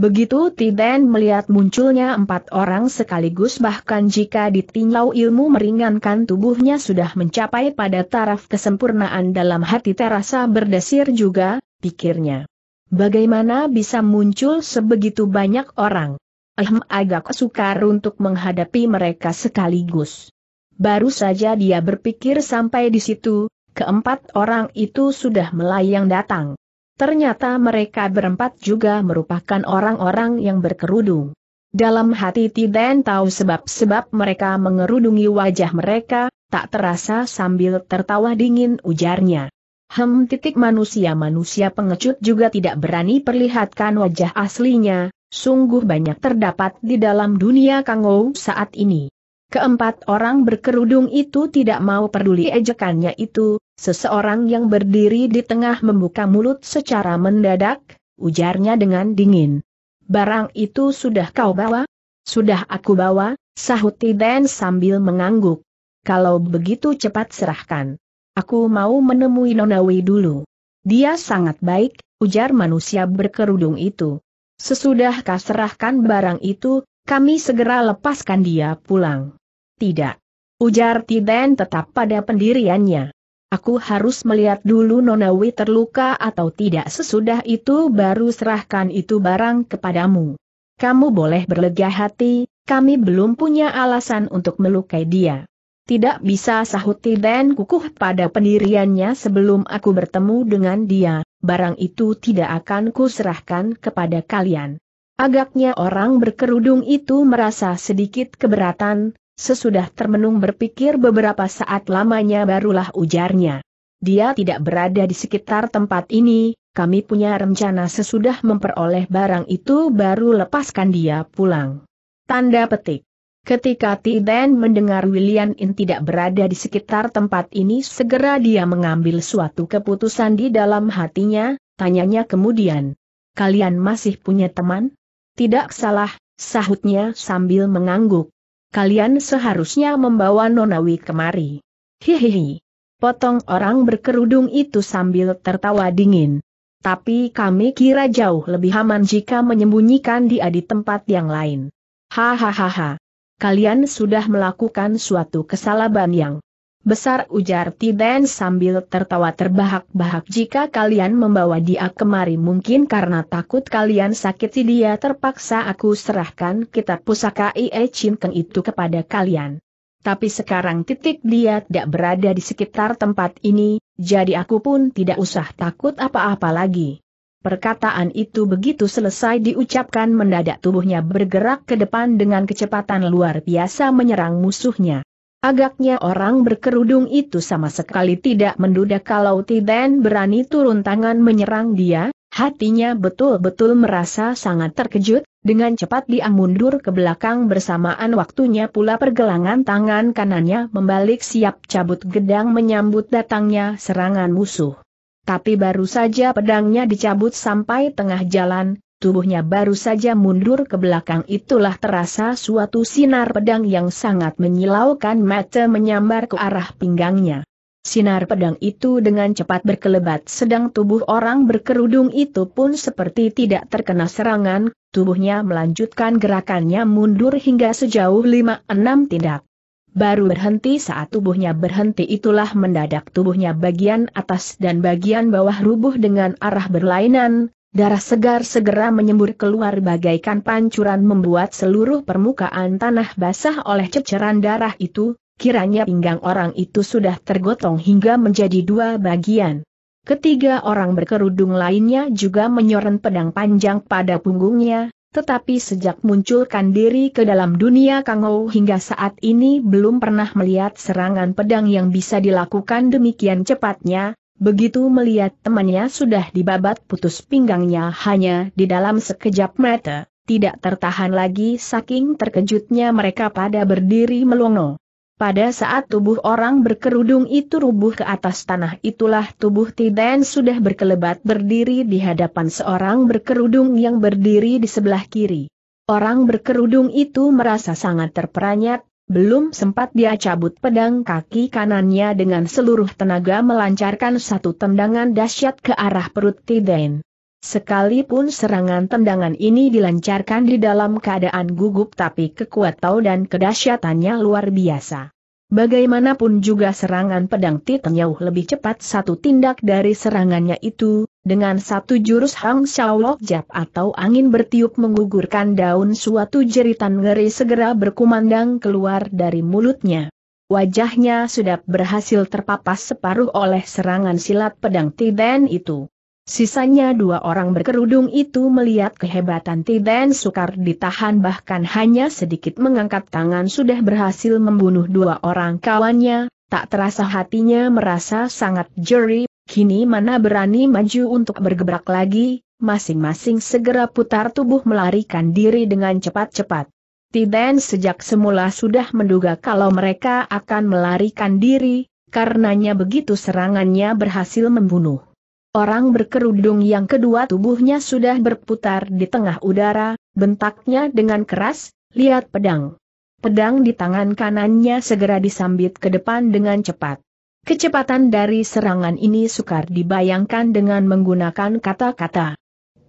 Speaker 1: Begitu Tiden melihat munculnya empat orang sekaligus bahkan jika ditinjau ilmu meringankan tubuhnya sudah mencapai pada taraf kesempurnaan dalam hati terasa berdesir juga, pikirnya. Bagaimana bisa muncul sebegitu banyak orang? Ehm agak sukar untuk menghadapi mereka sekaligus. Baru saja dia berpikir sampai di situ, keempat orang itu sudah melayang datang. Ternyata mereka berempat juga merupakan orang-orang yang berkerudung. Dalam hati Tiden tahu sebab-sebab mereka mengerudungi wajah mereka, tak terasa sambil tertawa dingin ujarnya. Hem titik manusia-manusia pengecut juga tidak berani perlihatkan wajah aslinya, sungguh banyak terdapat di dalam dunia Kangou saat ini. Keempat orang berkerudung itu tidak mau peduli ejekannya itu, seseorang yang berdiri di tengah membuka mulut secara mendadak, ujarnya dengan dingin. Barang itu sudah kau bawa? Sudah aku bawa, sahut Tiden sambil mengangguk. Kalau begitu cepat serahkan. Aku mau menemui Nonawi dulu. Dia sangat baik, ujar manusia berkerudung itu. Sesudah kau serahkan barang itu, kami segera lepaskan dia pulang. Tidak. Ujar Tiden tetap pada pendiriannya. Aku harus melihat dulu Nonawi terluka atau tidak sesudah itu baru serahkan itu barang kepadamu. Kamu boleh berlega hati, kami belum punya alasan untuk melukai dia. Tidak bisa sahut Tiden kukuh pada pendiriannya sebelum aku bertemu dengan dia, barang itu tidak akan kuserahkan kepada kalian. Agaknya orang berkerudung itu merasa sedikit keberatan, Sesudah termenung berpikir beberapa saat lamanya barulah ujarnya. Dia tidak berada di sekitar tempat ini, kami punya rencana sesudah memperoleh barang itu baru lepaskan dia pulang. Tanda petik. Ketika Tiden mendengar William In tidak berada di sekitar tempat ini segera dia mengambil suatu keputusan di dalam hatinya, tanyanya kemudian. Kalian masih punya teman? Tidak salah, sahutnya sambil mengangguk kalian seharusnya membawa Nonawi kemari. Hihihi. Potong orang berkerudung itu sambil tertawa dingin. Tapi kami kira jauh lebih aman jika menyembunyikan dia di tempat yang lain. Hahaha. Kalian sudah melakukan suatu kesalahan yang Besar ujar Tiden sambil tertawa terbahak-bahak jika kalian membawa dia kemari mungkin karena takut kalian si dia terpaksa aku serahkan kitab pusaka Ie Chin itu kepada kalian. Tapi sekarang titik dia tidak berada di sekitar tempat ini, jadi aku pun tidak usah takut apa-apa lagi. Perkataan itu begitu selesai diucapkan mendadak tubuhnya bergerak ke depan dengan kecepatan luar biasa menyerang musuhnya. Agaknya orang berkerudung itu sama sekali tidak menduda kalau Tiden berani turun tangan menyerang dia, hatinya betul-betul merasa sangat terkejut, dengan cepat dia mundur ke belakang bersamaan waktunya pula pergelangan tangan kanannya membalik siap cabut gedang menyambut datangnya serangan musuh. Tapi baru saja pedangnya dicabut sampai tengah jalan, tubuhnya baru saja mundur ke belakang itulah terasa suatu sinar pedang yang sangat menyilaukan mata menyambar ke arah pinggangnya. Sinar pedang itu dengan cepat berkelebat sedang tubuh orang berkerudung itu pun seperti tidak terkena serangan, tubuhnya melanjutkan gerakannya mundur hingga sejauh 5-6 tindak. Baru berhenti saat tubuhnya berhenti itulah mendadak tubuhnya bagian atas dan bagian bawah rubuh dengan arah berlainan, Darah segar segera menyembur keluar bagaikan pancuran membuat seluruh permukaan tanah basah oleh ceceran darah itu, kiranya pinggang orang itu sudah tergotong hingga menjadi dua bagian. Ketiga orang berkerudung lainnya juga menyoren pedang panjang pada punggungnya, tetapi sejak munculkan diri ke dalam dunia Kangou hingga saat ini belum pernah melihat serangan pedang yang bisa dilakukan demikian cepatnya, Begitu melihat temannya sudah dibabat putus pinggangnya hanya di dalam sekejap mata, tidak tertahan lagi saking terkejutnya mereka pada berdiri melongo. Pada saat tubuh orang berkerudung itu rubuh ke atas tanah itulah tubuh Tiden sudah berkelebat berdiri di hadapan seorang berkerudung yang berdiri di sebelah kiri. Orang berkerudung itu merasa sangat terperanjat. Belum sempat dia cabut pedang kaki kanannya dengan seluruh tenaga melancarkan satu tendangan dahsyat ke arah perut Tiden. Sekalipun serangan tendangan ini dilancarkan di dalam keadaan gugup tapi kekuatan dan kedahsyatannya luar biasa. Bagaimanapun juga serangan pedang Titan Yau lebih cepat satu tindak dari serangannya itu, dengan satu jurus Hang Xiaolok Jap atau angin bertiup menggugurkan daun suatu jeritan ngeri segera berkumandang keluar dari mulutnya. Wajahnya sudah berhasil terpapas separuh oleh serangan silat pedang Titan itu. Sisanya dua orang berkerudung itu melihat kehebatan Tiden Sukar ditahan bahkan hanya sedikit mengangkat tangan sudah berhasil membunuh dua orang kawannya, tak terasa hatinya merasa sangat jeri, kini mana berani maju untuk bergebrak lagi, masing-masing segera putar tubuh melarikan diri dengan cepat-cepat. Tiden sejak semula sudah menduga kalau mereka akan melarikan diri, karenanya begitu serangannya berhasil membunuh Orang berkerudung yang kedua tubuhnya sudah berputar di tengah udara, bentaknya dengan keras, lihat pedang. Pedang di tangan kanannya segera disambit ke depan dengan cepat. Kecepatan dari serangan ini sukar dibayangkan dengan menggunakan kata-kata.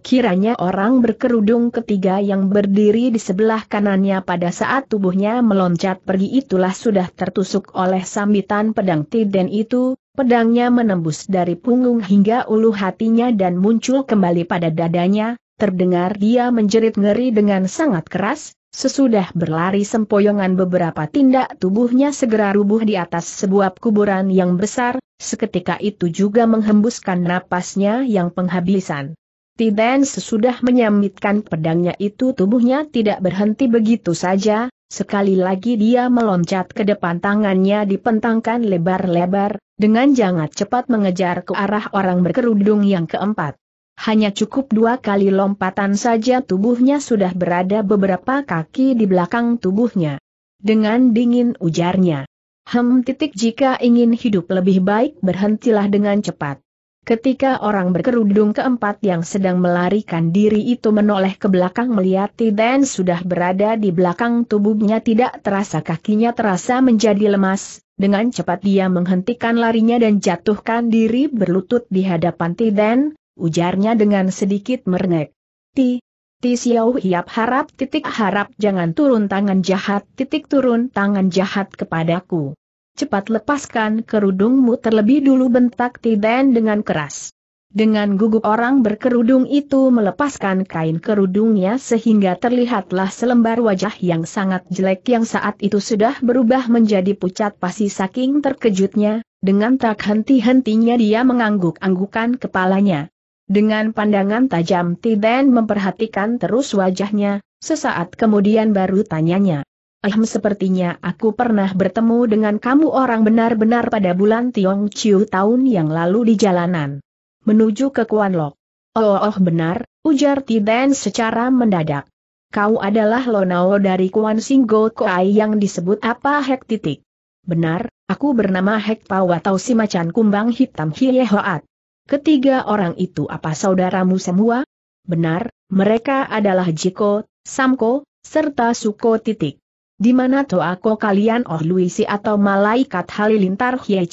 Speaker 1: Kiranya orang berkerudung ketiga yang berdiri di sebelah kanannya pada saat tubuhnya meloncat pergi itulah sudah tertusuk oleh sambitan pedang Tiden itu, Pedangnya menembus dari punggung hingga ulu hatinya dan muncul kembali pada dadanya, terdengar dia menjerit ngeri dengan sangat keras, sesudah berlari sempoyongan beberapa tindak tubuhnya segera rubuh di atas sebuah kuburan yang besar, seketika itu juga menghembuskan napasnya yang penghabisan. Tiden sesudah menyamitkan pedangnya itu tubuhnya tidak berhenti begitu saja, Sekali lagi dia meloncat ke depan tangannya dipentangkan lebar-lebar, dengan jangat cepat mengejar ke arah orang berkerudung yang keempat. Hanya cukup dua kali lompatan saja tubuhnya sudah berada beberapa kaki di belakang tubuhnya. Dengan dingin ujarnya. Hem titik jika ingin hidup lebih baik berhentilah dengan cepat. Ketika orang berkerudung keempat yang sedang melarikan diri itu menoleh ke belakang melihat dan sudah berada di belakang tubuhnya tidak terasa kakinya terasa menjadi lemas, dengan cepat dia menghentikan larinya dan jatuhkan diri berlutut di hadapan Tiden, ujarnya dengan sedikit merengek. Ti, Ti Xiao hiap harap titik harap jangan turun tangan jahat titik turun tangan jahat kepadaku. Cepat lepaskan kerudungmu terlebih dulu bentak Tiden dengan keras. Dengan gugup orang berkerudung itu melepaskan kain kerudungnya sehingga terlihatlah selembar wajah yang sangat jelek yang saat itu sudah berubah menjadi pucat pasi saking terkejutnya, dengan tak henti-hentinya dia mengangguk-anggukan kepalanya. Dengan pandangan tajam Tiden memperhatikan terus wajahnya, sesaat kemudian baru tanyanya. Ahem sepertinya aku pernah bertemu dengan kamu orang benar-benar pada bulan Tiong Chiu tahun yang lalu di jalanan menuju ke Kuan Lok. Oh, oh, benar, ujar Tiden secara mendadak. Kau adalah Lonao dari Kuan Singgo Koai yang disebut apa Hek titik. Benar, aku bernama Hek Pau atau si macan kumbang hitam Hiehoat. Ketiga orang itu apa saudaramu semua? Benar, mereka adalah Jiko, Samko, serta Suko titik. Di mana toako kalian Oh Luisi atau malaikat halilintar Hie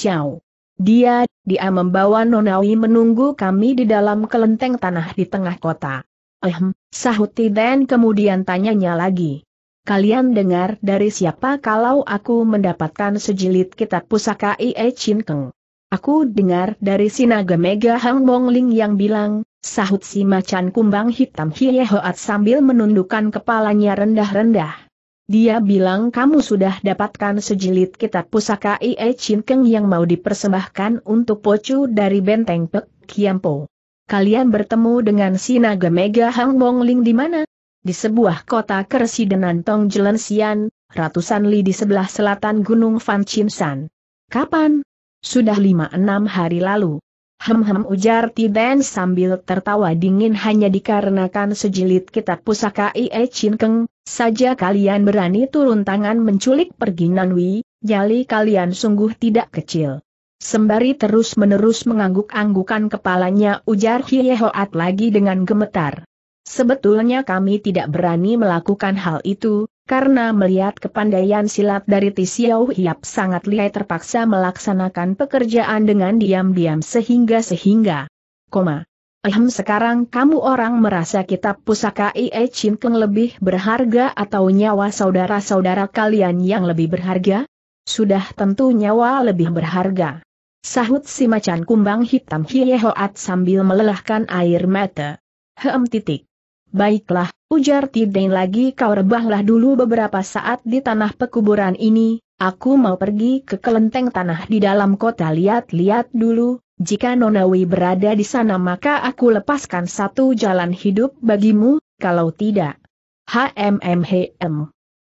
Speaker 1: dia, dia membawa Nonawi menunggu kami di dalam kelenteng tanah di tengah kota. Ehm, sahut Tiden kemudian tanyanya lagi. Kalian dengar dari siapa kalau aku mendapatkan sejilid kitab pusaka Ie Chin Keng? Aku dengar dari Sinaga Mega Hang Mong Ling yang bilang, sahut si macan kumbang hitam Hie Hoat sambil menundukkan kepalanya rendah-rendah. Dia bilang kamu sudah dapatkan sejilid kitab pusaka Ie Chin Keng yang mau dipersembahkan untuk pocu dari benteng Pek Kiampo. Kalian bertemu dengan si naga mega Hang Ling di mana? Di sebuah kota keresidenan Tong Jelensian, ratusan li di sebelah selatan Gunung Fan Chin San. Kapan? Sudah lima enam hari lalu. Hem-hem ujar Tiden sambil tertawa dingin hanya dikarenakan sejilid kitab pusaka Ie Chin Keng, saja kalian berani turun tangan menculik pergi Nanwi, nyali kalian sungguh tidak kecil. Sembari terus-menerus mengangguk-anggukan kepalanya ujar Hie Hoat lagi dengan gemetar. Sebetulnya kami tidak berani melakukan hal itu, karena melihat kepandaian silat dari Tisiau Hiap sangat lihai terpaksa melaksanakan pekerjaan dengan diam-diam sehingga-sehingga. Koma. Ehem sekarang kamu orang merasa kitab pusaka Ie Chin lebih berharga atau nyawa saudara-saudara kalian yang lebih berharga? Sudah tentu nyawa lebih berharga. Sahut si macan kumbang hitam Hiehoat sambil melelahkan air mata. Hem titik. Baiklah, ujar Tideng lagi kau rebahlah dulu beberapa saat di tanah pekuburan ini, aku mau pergi ke kelenteng tanah di dalam kota lihat-lihat dulu, jika Nonawi berada di sana maka aku lepaskan satu jalan hidup bagimu, kalau tidak. HMMHM.